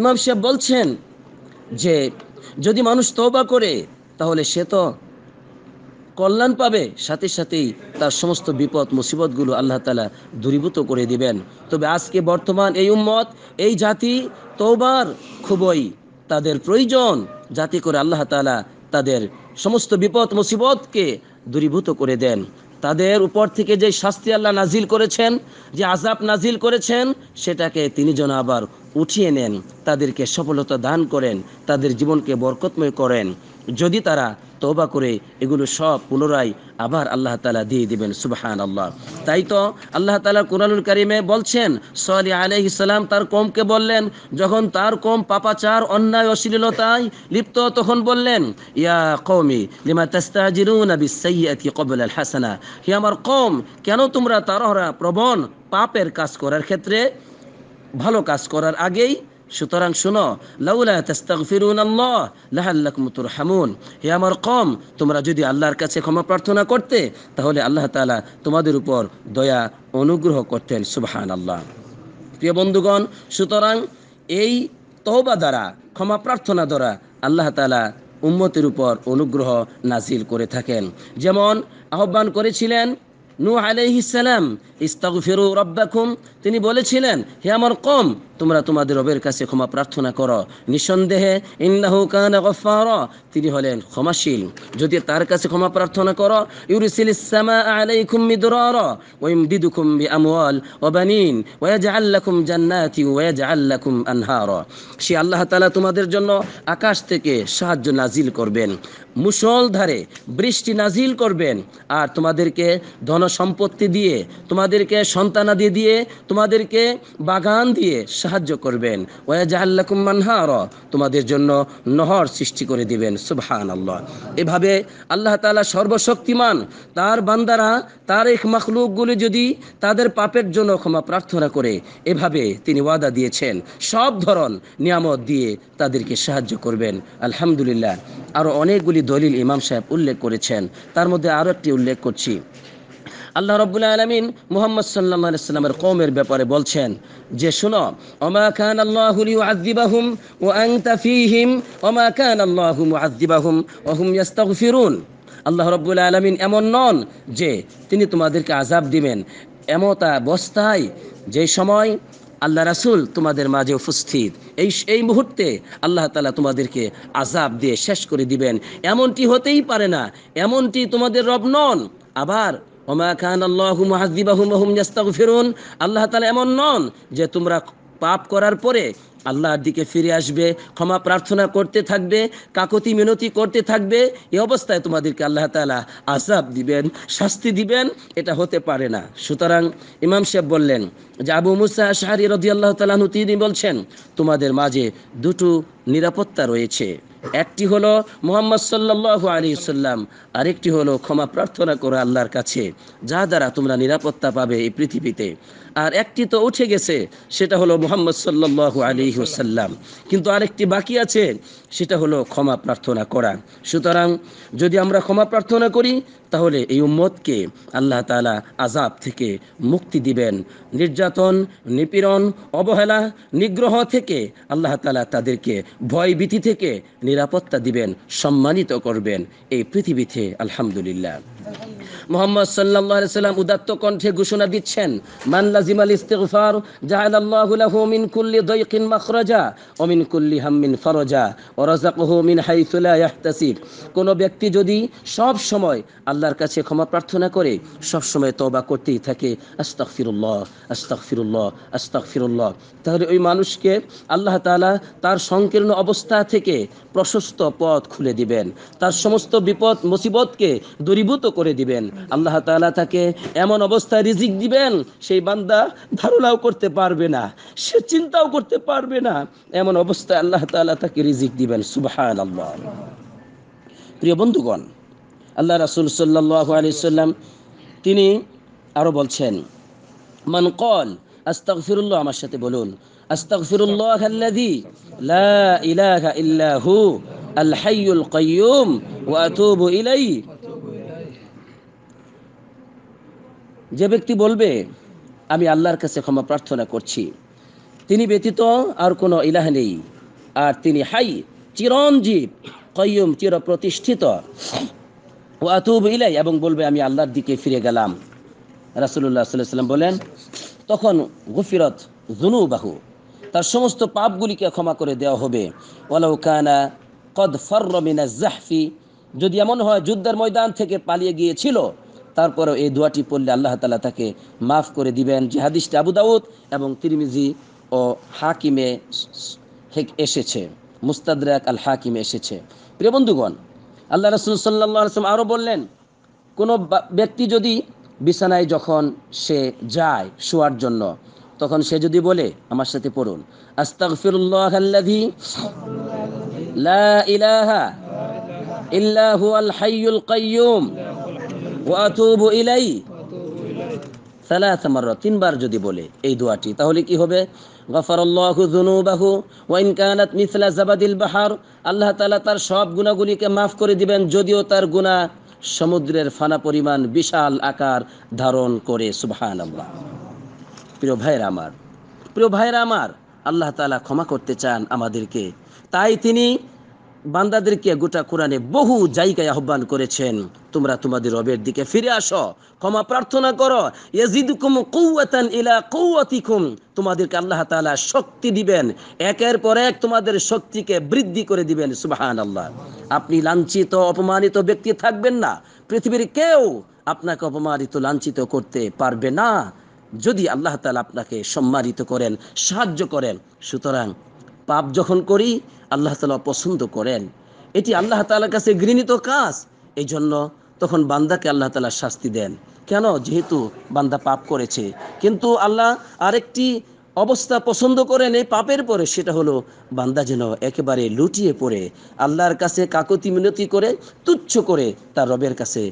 ইমাম সাহেব বলছেন যে যদি মানুষ তবা করে তাহলে সে তো কল্যাণ পাবে সাথে সাথেই তার সমস্ত বিপদ মুসিবতগুলো আল্লাহ তালা দূরীভূত করে দিবেন তবে আজকে বর্তমান এই উম্মত এই জাতি তোবার খুবই তাদের প্রয়োজন যাতে করে আল্লাহ তালা তাদের সমস্ত বিপদ মুসিবতকে দূরীভূত করে দেন তাদের উপর থেকে যে শাস্তি আল্লাহ নাজিল করেছেন যে আজাব নাজিল করেছেন সেটাকে তিনি যেন আবার উঠিয়ে নেন তাদেরকে সফলতা দান করেন তাদের জীবনকে বরকতময় করেন যদি তারা তবা করে এগুলো সব পুনরায় আবার আল্লাহ তালা দিয়ে দিবেন সুবাহান আল্লাহ তাই তো আল্লাহ তালা কোরআনুল কারিমে বলছেন সলি আলহ ইসলাম তার কমকে বললেন যখন তার কম পাপাচার অন্যায় অশ্লীলতায় লিপ্ত তখন বললেন ইয়া কৌমি লিমা তাস্তাজিরুন আবি সৈয়াতি কবুল আল হাসানা হে আমার কম কেন তোমরা তারহরা প্রবণ পাপের কাজ করার ক্ষেত্রে ভালো কাজ করার আগেই সুতরাং শুনো লাউলা তাস্তাগফিরুন আল্লাহ লাহাল্লাকুম তুরহামুন হে আমার কম তোমরা যদি আল্লাহর কাছে ক্ষমা প্রার্থনা করতে তাহলে আল্লাহ তাআলা তোমাদের উপর দয়া অনুগ্রহ করতেন সুবহানাল্লাহ প্রিয় বন্ধুগণ সুতরাং এই তওবা দ্বারা ক্ষমা প্রার্থনা দ্বারা আল্লাহ তাআলা উম্মতের উপর অনুগ্রহ নাজিল করে থাকেন যেমন আহ্বান করেছিলেন নু আলাইহিসালাম ইস্তাগফিরু রব্বাকুম তিনি বলেছিলেন হে আমার কম তোমরা তোমাদের রবের কাছে ক্ষমা প্রার্থনা করো নিঃসন্দেহে ইন্নাহু কানা গফার তিনি হলেন ক্ষমাশীল যদি তার কাছে ক্ষমা প্রার্থনা করো ইউরিসিলিস সামা আলাইকুম মিদরার ওয়া ইমদিদুকুম বিআমওয়াল ওয়া বানিন ওয়া ইয়াজআল লাকুম জান্নাতি ওয়া ইয়াজআল লাকুম আনহার সে আল্লাহ তাআলা তোমাদের জন্য আকাশ থেকে সাহায্য নাজিল করবেন মুষলধারে বৃষ্টি নাজিল করবেন আর তোমাদেরকে ধন সম্পত্তি দিয়ে তোমাদেরকে সন্তানাদি দিয়ে তোমাদেরকে বাগান দিয়ে সাহায্য করবেন ওয়া জাহাল্লাকুম মানহার তোমাদের জন্য নহর সৃষ্টি করে দিবেন সুবহান আল্লাহ এভাবে আল্লাহ তালা সর্বশক্তিমান তার বান্দারা তার এক মখলুকগুলি যদি তাদের পাপের জন্য ক্ষমা প্রার্থনা করে এভাবে তিনি ওয়াদা দিয়েছেন সব ধরন নিয়ামত দিয়ে তাদেরকে সাহায্য করবেন আলহামদুলিল্লাহ আরও অনেকগুলি দলিল ইমাম সাহেব উল্লেখ করেছেন তার মধ্যে আরও একটি উল্লেখ করছি আল্লাহ রব্বুল্লাহ আলমিন মোহাম্মদ সাল্লাহ সাল্লামের কৌমের ব্যাপারে বলছেন যে শুনো অমা খান আল্লাহুলি আজিবাহুম ও আং তাফিহিম অমা খান আল্লাহুম আজিবাহুম অহুম ইয়াস্তাক ফিরুন আল্লাহ রব্বুল আলমিন এমন নন যে তিনি তোমাদেরকে আজাব দিবেন এমতা অবস্থায় যে সময় আল্লাহ রাসুল তোমাদের মাঝে উপস্থিত এই এই মুহূর্তে আল্লাহ তালা তোমাদেরকে আজাব দিয়ে শেষ করে দিবেন এমনটি হতেই পারে না এমনটি তোমাদের রব নন আবার খান আল্লাহ মুহাজিবাহুম হুম আল্লাহ তালা এমন নন যে তোমরা পাপ করার পরে আল্লাহর দিকে ফিরে আসবে ক্ষমা প্রার্থনা করতে থাকবে কাকতি মিনতি করতে থাকবে এ অবস্থায় তোমাদেরকে আল্লাহ তালা আসাব দিবেন শাস্তি দিবেন এটা হতে পারে না সুতরাং ইমাম সাহেব বললেন যে আবু মুসা শাহরি রদি আল্লাহ তালাহু তিনি বলছেন তোমাদের মাঝে দুটো নিরাপত্তা রয়েছে একটি হলো মোহাম্মদ সাল্লাহ আলী সাল্লাম আরেকটি হলো ক্ষমা প্রার্থনা করে আল্লাহর কাছে যা দ্বারা তোমরা নিরাপত্তা পাবে এই পৃথিবীতে আর একটি তো উঠে গেছে সেটা হলো মোহাম্মদ সাল্লাহ আলী সাল্লাম কিন্তু আরেকটি বাকি আছে সেটা হলো ক্ষমা প্রার্থনা করা সুতরাং যদি আমরা ক্ষমা প্রার্থনা করি তাহলে এই উম্মতকে আল্লাহ তালা আজাব থেকে মুক্তি দিবেন নির্যাতন নিপীড়ন অবহেলা নিগ্রহ থেকে আল্লাহ তালা তাদেরকে ভয় ভীতি থেকে নিরাপত্তা দিবেন সম্মানিত করবেন এই পৃথিবীতে আলহামদুলিল্লাহ মোহাম্মদ সাল্লাল্লাহু আলাইহি সাল্লাম উদাত্ত কণ্ঠে ঘোষণা দিচ্ছেন মান লাজিমাল ইস্তিগফার জাআলাল্লাহু লাহু মিন কুল্লি দাইকিন মাখরাজা মিন কুল্লি হাম্মিন ফারাজা মিন হাইসু লা ইয়াহতাসিব কোন ব্যক্তি যদি সব সময় আল্লাহর কাছে ক্ষমা প্রার্থনা করে সব সময় তওবা করতেই থাকে আস্তাগফিরুল্লাহ আস্তাগফিরুল্লাহ আস্তাগফিরুল্লাহ তাহলে ওই মানুষকে আল্লাহ তাআলা তার সংকীর্ণ অবস্থা থেকে প্রশস্ত পথ খুলে দিবেন তার সমস্ত বিপদ মুসিবতকে দূরীভূত করে দিবেন আল্লাহ তালা তাকে এমন অবস্থায় রিজিক দিবেন সেই বান্দা ধারণাও করতে পারবে না সে চিন্তাও করতে পারবে না এমন অবস্থায় আল্লাহ তালা তাকে রিজিক দিবেন সুবাহান আল্লাহ প্রিয় বন্ধুগণ আল্লাহ রাসুল সাল্লাহ আলি সাল্লাম তিনি আরও বলছেন মান কল আস্তাগফিরুল্লাহ আমার সাথে বলুন আস্তাগফিরুল্লাহ আল্লাযী লা ইলাহা ইল্লা আল হাইয়ুল কাইয়্যুম ওয়া আতুবু ইলাইহি যে ব্যক্তি বলবে আমি আল্লাহর কাছে ক্ষমা প্রার্থনা করছি তিনি ব্যতীত আর কোনো ইলাহ নেই আর তিনি হাই চিরঞ্জীব কয়ুম চির প্রতিষ্ঠিত ও আতুব ইলাই এবং বলবে আমি আল্লাহর দিকে ফিরে গেলাম রাসুল্লাহ সাল্লাম বলেন তখন গুফিরত জুনু বাহু তার সমস্ত পাপগুলিকে ক্ষমা করে দেওয়া হবে ওলাউ কানা কদ ফর্রমিনা জাহফি যদি এমন হয় যুদ্ধের ময়দান থেকে পালিয়ে গিয়েছিল তারপরেও এই দোয়াটি পড়লে আল্লাহ তালা তাকে মাফ করে দিবেন যে আবু দাউদ এবং তিরমিজি ও হাকিমে এসেছে মুস্তাদরাক আল হাকিমে এসেছে প্রিয় বন্ধুগণ আল্লাহ রসুল সাল্লাহ আসলাম আরও বললেন কোনো ব্যক্তি যদি বিছানায় যখন সে যায় শোয়ার জন্য তখন সে যদি বলে আমার সাথে পড়ুন আস্তাগফিরুল্লাহ আল্লাযী লা ইলাহা ইল্লা হুয়াল হাইয়ুল কাইয়ুম ওয়াতুবু ইলাই তিনবার যদি বলে এই দোয়াটি তাহলে কি হবে গফরুল্লাহু যুনুবাহু ওয়া ইন কানাত মিসলা জাবাদিল বাহার আল্লাহ তাআলা তার সব গুনাহগুলিকে মাফ করে দিবেন যদিও তার গুনাহ সমুদ্রের ফানা পরিমাণ বিশাল আকার ধারণ করে সুবহানাল্লাহ প্রিয় ভাইরা আমার প্রিয় ভাইরা আমার আল্লাহ তাআলা ক্ষমা করতে চান আমাদেরকে তাই তিনি বান্দাদেরকে গোটা কোরআনে বহু জায়গায় আহ্বান করেছেন তোমরা তোমাদের রবের দিকে ফিরে আসো ক্ষমা প্রার্থনা করো ইয়াজিদুকুম কুওয়াতান ইলা কুওয়াতিকুম তোমাদেরকে আল্লাহ তাআলা শক্তি দিবেন একের পর এক তোমাদের শক্তিকে বৃদ্ধি করে দিবেন সুবহানাল্লাহ আপনি লাঞ্ছিত অপমানিত ব্যক্তি থাকবেন না পৃথিবীর কেউ আপনাকে অপমানিত লাঞ্ছিত করতে পারবে না যদি আল্লাহ তাআলা আপনাকে সম্মানিত করেন সাহায্য করেন সুতরাং পাপ যখন করি আল্লাহ তালা পছন্দ করেন এটি আল্লাহ তালার কাছে ঘৃণিত কাজ এই জন্য তখন বান্দাকে আল্লাহ তালা শাস্তি দেন কেন যেহেতু বান্দা পাপ করেছে কিন্তু আল্লাহ আরেকটি অবস্থা পছন্দ করেন এই পাপের পরে সেটা হলো বান্দা যেন একেবারে লুটিয়ে পড়ে আল্লাহর কাছে কাকতি মিনতি করে তুচ্ছ করে তার রবের কাছে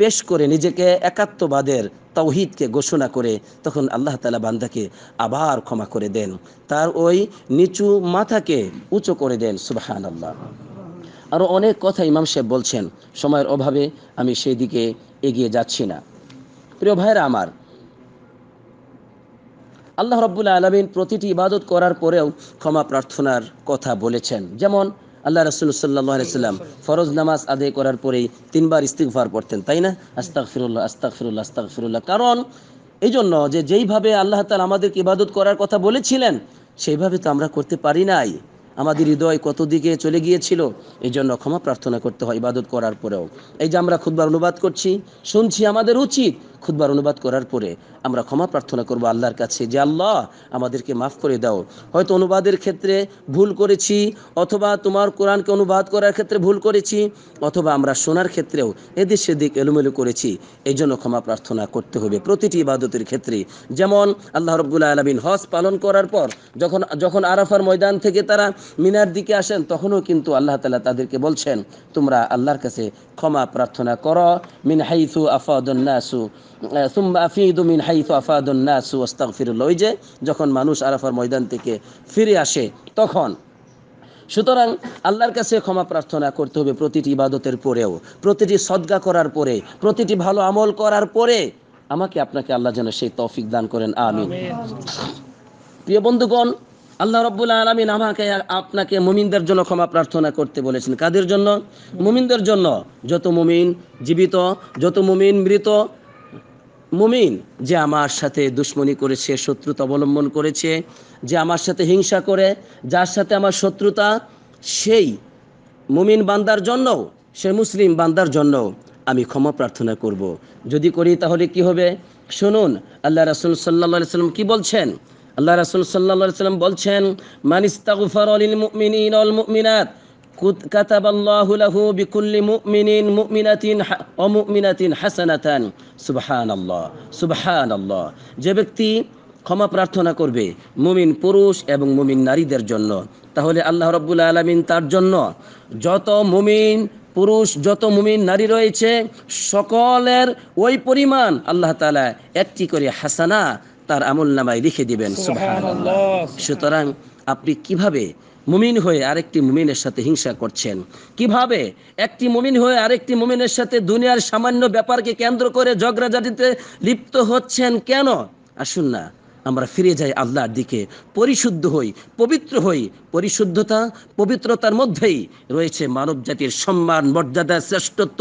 পেশ করে নিজেকে একাত্মবাদের তৌহিদকে ঘোষণা করে তখন আল্লাহ তালা বান্দাকে আবার ক্ষমা করে দেন তার ওই নিচু মাথাকে উঁচু করে দেন সুবাহান আল্লাহ আরও অনেক কথা ইমাম সাহেব বলছেন সময়ের অভাবে আমি সেই দিকে এগিয়ে যাচ্ছি না প্রিয় ভাইরা আমার আল্লাহ রব্বুল আলমিন প্রতিটি ইবাদত করার পরেও ক্ষমা প্রার্থনার কথা বলেছেন যেমন আল্লাহ রসুল সাল্লাহ সাল্লাম ফরজ নামাজ আদায় করার পরেই তিনবার ইস্তিকফার পড়তেন তাই না আস্তাক ফিরুল্লাহ আস্তাক ফিরুল্লাহ আস্তাক ফিরুল্লাহ কারণ এই জন্য যে যেইভাবে আল্লাহ তালা আমাদেরকে ইবাদত করার কথা বলেছিলেন সেইভাবে তো আমরা করতে পারি নাই আমাদের হৃদয় কত দিকে চলে গিয়েছিল এই জন্য ক্ষমা প্রার্থনা করতে হয় ইবাদত করার পরেও এই যে আমরা খুববার অনুবাদ করছি শুনছি আমাদের উচিত খুদবার অনুবাদ করার পরে আমরা ক্ষমা প্রার্থনা করব আল্লাহর কাছে যে আল্লাহ আমাদেরকে মাফ করে দাও হয়তো অনুবাদের ক্ষেত্রে ভুল করেছি অথবা তোমার কোরআনকে অনুবাদ করার ক্ষেত্রে ভুল করেছি অথবা আমরা শোনার ক্ষেত্রেও এদিক সেদিক এলোমেলো করেছি এই জন্য ক্ষমা প্রার্থনা করতে হবে প্রতিটি ইবাদতের ক্ষেত্রে যেমন আল্লাহ রব্বুল্লাহ আলমিন হজ পালন করার পর যখন যখন আরাফার ময়দান থেকে তারা মিনার দিকে আসেন তখনও কিন্তু আল্লাহ তালা তাদেরকে বলছেন তোমরা আল্লাহর কাছে ক্ষমা প্রার্থনা করো মিন হাইসু আফাদুন্নাসু ওই যে যখন মানুষ আরাফার ময়দান থেকে ফিরে আসে তখন সুতরাং আল্লাহর কাছে ক্ষমা প্রার্থনা করতে হবে প্রতিটি ইবাদতের পরেও প্রতিটি সদ্গা করার পরে প্রতিটি ভালো আমল করার পরে আমাকে আপনাকে আল্লাহ যেন সেই তৌফিক দান করেন আমিন প্রিয় বন্ধুগণ আল্লাহ রব্বুল আলমিন আমাকে আপনাকে মুমিনদের জন্য ক্ষমা প্রার্থনা করতে বলেছেন কাদের জন্য মুমিনদের জন্য যত মুমিন জীবিত যত মুমিন মৃত মুমিন যে আমার সাথে দুশ্মনি করেছে শত্রুতা অবলম্বন করেছে যে আমার সাথে হিংসা করে যার সাথে আমার শত্রুতা সেই মুমিন বান্দার জন্য সে মুসলিম বান্দার জন্য আমি ক্ষমা প্রার্থনা করব। যদি করি তাহলে কি হবে শুনুন আল্লাহ রাসুল সাল্লা সাল্লাম কি বলছেন আল্লাহ রাসুল সাল্লা সাল্লাম বলছেন মানিস্তা অলিল মুমিন মুমিনাত كتب الله له بكل مؤمن مؤمنة ومؤمنة حسنة سبحان الله سبحان الله যে ব্যক্তি ক্ষমা প্রার্থনা করবে মুমিন পুরুষ এবং মুমিন নারীদের জন্য তাহলে আল্লাহ রব্বুল আলমিন তার জন্য যত মুমিন পুরুষ যত মুমিন নারী রয়েছে সকলের ওই পরিমাণ আল্লাহ তালা একটি করে হাসানা তার আমল নামায় লিখে দিবেন সুতরাং আপনি কিভাবে মুমিন হয়ে আরেকটি মুমিনের সাথে হিংসা করছেন কিভাবে একটি মুমিন হয়ে আরেকটি মুমিনের সাথে দুনিয়ার সামান্য ব্যাপারকে কেন্দ্র করে ঝগড়াঝাটিতে লিপ্ত হচ্ছেন কেন আসুন না আমরা ফিরে যাই আল্লাহর দিকে পরিশুদ্ধ হই পবিত্র হই পরিশুদ্ধতা পবিত্রতার মধ্যেই রয়েছে মানব জাতির সম্মান মর্যাদা শ্রেষ্ঠত্ব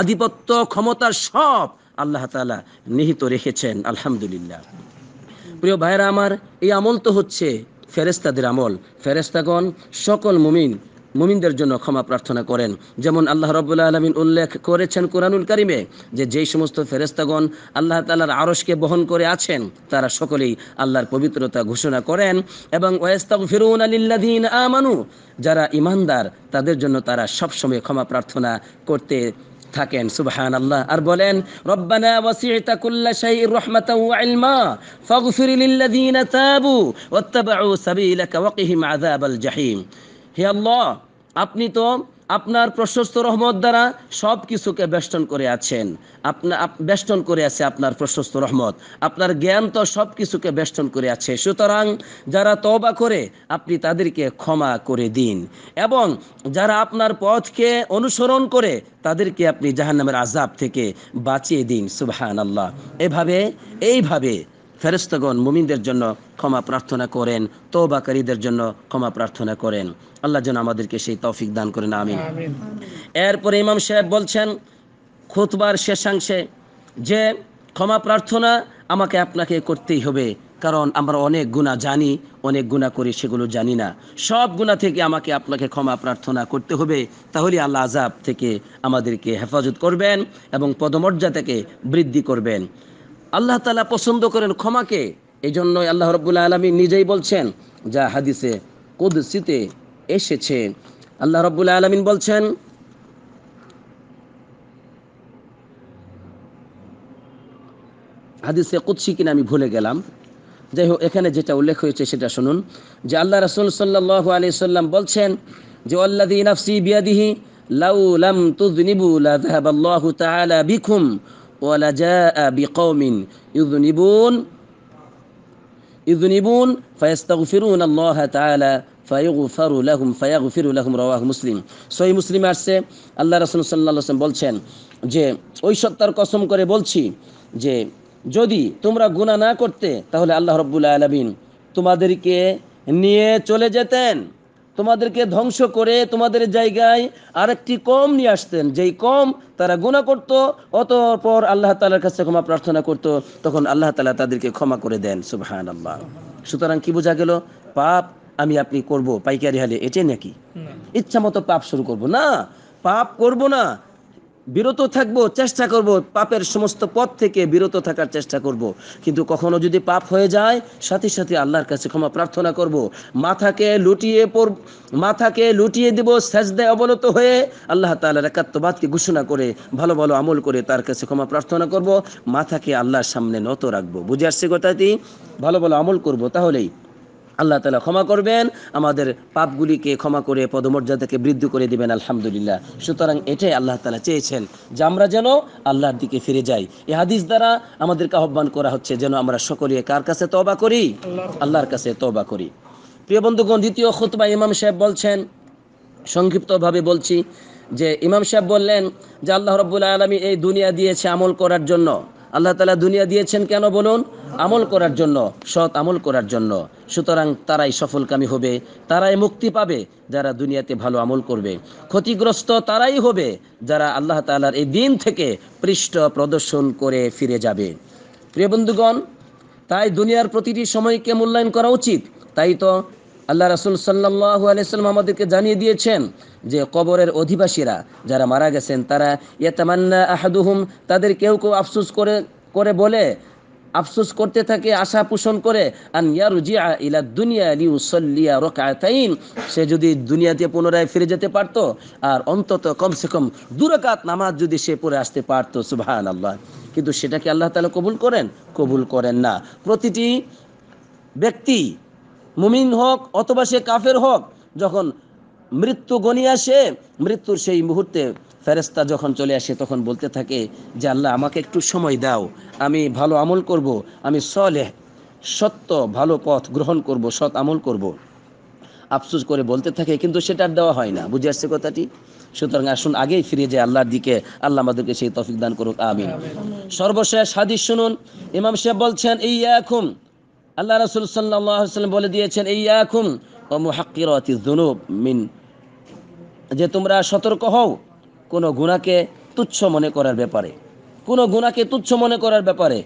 আধিপত্য ক্ষমতার সব আল্লাহ তালা নিহিত রেখেছেন আলহামদুলিল্লাহ প্রিয় ভাইরা আমার এই আমল তো হচ্ছে ফেরেস্তাদের আমল ফেরেস্তাগণ সকল মুমিন মুমিনদের জন্য ক্ষমা প্রার্থনা করেন যেমন আল্লাহ রবুল্লা আলমিন উল্লেখ করেছেন কোরআনুল কারিমে যে যেই সমস্ত ফেরেস্তাগণ আল্লাহ তালার আরসকে বহন করে আছেন তারা সকলেই আল্লাহর পবিত্রতা ঘোষণা করেন এবং ওয়েস্তাব ফিরুন আলিল্লাদিন আমানু যারা ইমানদার তাদের জন্য তারা সবসময় ক্ষমা প্রার্থনা করতে থাকেন সুবহান আল্লাহ আর বলেন রব্বানা ওয়াসি'তা কুল্লা শাইইর রাহমাতাও ওয়া ইলমা ফাগফির লিল্লাযিনা তাবু ওয়াত্তাবাউ সাবিলাকা ওয়াকিহিম আযাবাল জাহিম হে আল্লাহ আপনি তো আপনার প্রশস্ত রহমত দ্বারা সব কিছুকে বেষ্টন করে আছেন আপনার বেষ্টন করে আছে আপনার প্রশস্ত রহমত আপনার জ্ঞান তো সব কিছুকে বেষ্টন করে আছে সুতরাং যারা তবা করে আপনি তাদেরকে ক্ষমা করে দিন এবং যারা আপনার পথকে অনুসরণ করে তাদেরকে আপনি জাহান্নামের আজাব থেকে বাঁচিয়ে দিন সুবাহান আল্লাহ এভাবে এইভাবে ফেরস্তগণ মুমিনদের জন্য ক্ষমা প্রার্থনা করেন তৌবাকারীদের জন্য ক্ষমা প্রার্থনা করেন আল্লাহ যেন আমাদেরকে সেই তৌফিক দান করেন আমিন এরপরে ইমাম সাহেব বলছেন খুতবার শেষাংশে যে ক্ষমা প্রার্থনা আমাকে আপনাকে করতেই হবে কারণ আমরা অনেক গুণা জানি অনেক গুণা করি সেগুলো জানি না সব গুণা থেকে আমাকে আপনাকে ক্ষমা প্রার্থনা করতে হবে তাহলে আল্লাহ আজাব থেকে আমাদেরকে হেফাজত করবেন এবং পদমর্যাদাকে বৃদ্ধি করবেন আল্লাহ তালা পছন্দ করেন ক্ষমাকে এই জন্য আল্লাহ রব্বুল্লাহ আলমী নিজেই বলছেন যা হাদিসে কুদসিতে এসেছে আল্লাহ রব্বুল্লাহ আলমিন বলছেন হাদিসে কুৎসি কিনা আমি ভুলে গেলাম যাই হোক এখানে যেটা উল্লেখ হয়েছে সেটা শুনুন যে আল্লাহ রসুল সাল্লাহ আলি সাল্লাম বলছেন যে আল্লাদি নফসি বিয়াদিহি লাউ লাম তুজনিবু লা যাহাবাল্লাহু তাআলা ওয়ালা জা বিকৌমিন ইউজনিবুন ইউজনিবুন ফায়াস্তাগফিরুন আল্লাহ তাআলা ফায়ুগফারু লাহুম ফায়াগফিরু লাহুম মুসলিম আসছে আল্লাহ রাসূল সাল্লাল্লাহু আলাইহি বলছেন যে ওই সত্তার কসম করে বলছি যে যদি তোমরা গুনাহ না করতে তাহলে আল্লাহ রাব্বুল আলামিন তোমাদেরকে নিয়ে চলে যেতেন তোমাদেরকে ধ্বংস করে তোমাদের জায়গায় আরেকটি কম নিয়ে আসতেন যেই কম তারা গুণা করত অতঃপর আল্লাহ তালার কাছে ক্ষমা প্রার্থনা করত তখন আল্লাহ তালা তাদেরকে ক্ষমা করে দেন সুবাহান আল্লাহ সুতরাং কি বোঝা গেল পাপ আমি আপনি করব পাইকারি হালে এটাই নাকি ইচ্ছা মতো পাপ শুরু করব না পাপ করব না বিরত থাকবো চেষ্টা করব পাপের সমস্ত পথ থেকে বিরত থাকার চেষ্টা করব কিন্তু কখনো যদি পাপ হয়ে যায় সাথে সাথে আল্লাহর কাছে ক্ষমা প্রার্থনা করব মাথাকে লুটিয়ে পর মাথাকে লুটিয়ে দেব সেজদায় অবনত হয়ে আল্লাহ তালার একাত্মবাদকে ঘোষণা করে ভালো ভালো আমল করে তার কাছে ক্ষমা প্রার্থনা করব মাথাকে আল্লাহর সামনে নত রাখবো বুঝে আসছে কথাটি ভালো ভালো আমল করব তাহলেই আল্লাহ তালা ক্ষমা করবেন আমাদের পাপগুলিকে ক্ষমা করে পদমর্যাদাকে বৃদ্ধি করে দিবেন আলহামদুলিল্লাহ সুতরাং এটাই আল্লাহ তালা চেয়েছেন যে আমরা যেন আল্লাহর দিকে ফিরে যাই এ হাদিস দ্বারা আমাদেরকে আহ্বান করা হচ্ছে যেন আমরা সকলে কার কাছে তবা করি আল্লাহর কাছে তবা করি প্রিয় বন্ধুগণ দ্বিতীয় খুতবা ইমাম সাহেব বলছেন সংক্ষিপ্তভাবে বলছি যে ইমাম সাহেব বললেন যে আল্লাহ রব্বুল আলমী এই দুনিয়া দিয়েছে আমল করার জন্য আল্লাহ তালা দুনিয়া দিয়েছেন কেন বলুন আমল করার জন্য সৎ আমল করার জন্য সুতরাং তারাই সফলকামী হবে তারাই মুক্তি পাবে যারা দুনিয়াতে ভালো আমল করবে ক্ষতিগ্রস্ত তারাই হবে যারা আল্লাহ তালার এই দিন থেকে পৃষ্ঠ প্রদর্শন করে ফিরে যাবে প্রিয় বন্ধুগণ তাই দুনিয়ার প্রতিটি সময়কে মূল্যায়ন করা উচিত তাই তো আল্লাহ রাসুল সাল্লাহু আলাইসাল্লাম আমাদেরকে জানিয়ে দিয়েছেন যে কবরের অধিবাসীরা যারা মারা গেছেন তারা ইয়েতামান্না আহাদুহুম তাদের কেউ কেউ আফসুস করে করে বলে আফসোস করতে থাকে আশা পোষণ করে আন ইয়ারুজিয়া ইলা দুনিয়া লিউসল্লিয়া রকাতাইন সে যদি দুনিয়াতে পুনরায় ফিরে যেতে পারতো আর অন্তত কমসে কম দুরাকাত নামাজ যদি সে পড়ে আসতে পারতো সুবহান আল্লাহ কিন্তু সেটাকে আল্লাহ তালা কবুল করেন কবুল করেন না প্রতিটি ব্যক্তি মুমিন হোক অথবা সে কাফের হোক যখন মৃত্যু গণিয়ে আসে মৃত্যুর সেই মুহূর্তে ফেরেস্তা যখন চলে আসে তখন বলতে থাকে যে আল্লাহ আমাকে একটু সময় দাও আমি ভালো আমল করব আমি সলে সত্য ভালো পথ গ্রহণ করব সৎ আমল করব আফসুস করে বলতে থাকে কিন্তু সেটার দেওয়া হয় না বুঝে আসছে কথাটি সুতরাং আসুন আগেই ফিরে যে আল্লাহর দিকে আল্লাহ আমাদেরকে সেই তফিক দান করুক আমি সর্বশেষ হাদিস শুনুন ইমাম সাহেব বলছেন এই এখন আল্লাহ রাসুল সাল্লাম বলে দিয়েছেন এই এখন ও মিন যে তোমরা সতর্ক হও কোনো গুণাকে তুচ্ছ মনে করার ব্যাপারে কোনো গুণাকে তুচ্ছ মনে করার ব্যাপারে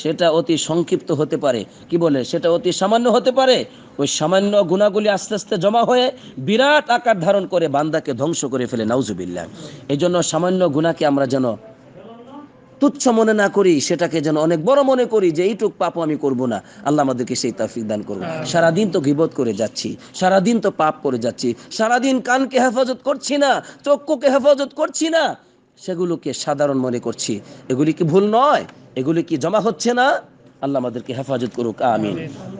সেটা অতি সংক্ষিপ্ত হতে পারে কি বলে সেটা অতি সামান্য হতে পারে ওই সামান্য গুণাগুলি আস্তে আস্তে জমা হয়ে বিরাট আকার ধারণ করে বান্দাকে ধ্বংস করে ফেলে নাউজুবিল্লা এই জন্য সামান্য গুণাকে আমরা যেন তুচ্ছ মনে না করি সেটাকে যেন অনেক বড় মনে করি যে এইটুক পাপ আমি করব না আল্লাহ আমাদেরকে সেই তাফিক দান করবো সারাদিন তো গিবত করে যাচ্ছি সারাদিন তো পাপ করে যাচ্ছি সারাদিন কানকে হেফাজত করছি না চক্ষুকে হেফাজত করছি না সেগুলোকে সাধারণ মনে করছি এগুলি কি ভুল নয় এগুলি কি জমা হচ্ছে না আল্লাহ আমাদেরকে হেফাজত করুক আমিন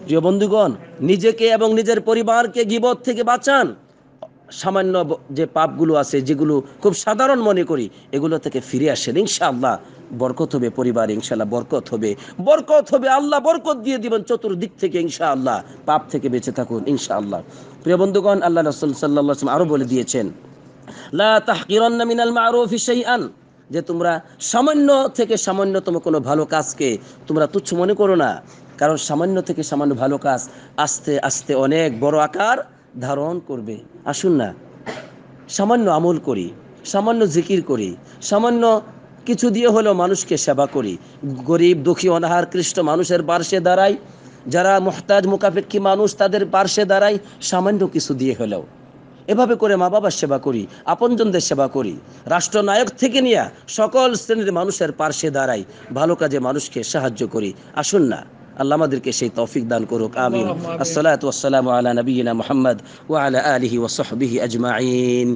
প্রিয় বন্ধুগণ নিজেকে এবং নিজের পরিবারকে গিবত থেকে বাঁচান সামান্য যে পাপগুলো আছে যেগুলো খুব সাধারণ মনে করি এগুলো থেকে ফিরে আসেন ইনশাআল্লাহ বরকত হবে পরিবার ইনশাল্লাহ বরকত হবে বরকত হবে আল্লাহ বরকত দিয়ে দিবেন চতুর্দিক থেকে ইনশাআল্লাহ পাপ থেকে বেঁচে থাকুন ইনশাআল্লাহ প্রিয় বন্ধুগণ আল্লাহ রসুল সাল্লাহ আরও বলে দিয়েছেন লা মিনাল যে তোমরা সামান্য থেকে সামান্যতম কোনো ভালো কাজকে তোমরা তুচ্ছ মনে করো না কারণ সামান্য থেকে সামান্য ভালো কাজ আস্তে আস্তে অনেক বড় আকার ধারণ করবে আসুন না সামান্য আমল করি সামান্য জিকির করি সামান্য কিছু দিয়ে হলো মানুষকে সেবা করি গরিব দুঃখী অনাহার কৃষ্ট মানুষের পার্শ্বে দাঁড়াই যারা মোহতাজ মুকাপেক্ষী মানুষ তাদের পার্শ্বে দাঁড়াই সামান্য কিছু দিয়ে হলেও এভাবে করে মা বাবার সেবা করি আপনজনদের সেবা করি রাষ্ট্রনায়ক থেকে নিয়ে সকল শ্রেণীর মানুষের পার্শ্বে দাঁড়াই ভালো কাজে মানুষকে সাহায্য করি আসুন না আল্লাহ আমাদেরকে সেই তৌফিক দান করুক আমিন আসসালাত ওয়াসালাম আলা নবীনা মোহাম্মদ ওয়া আলা আলিহি ওয়া সাহবিহি আজমাইন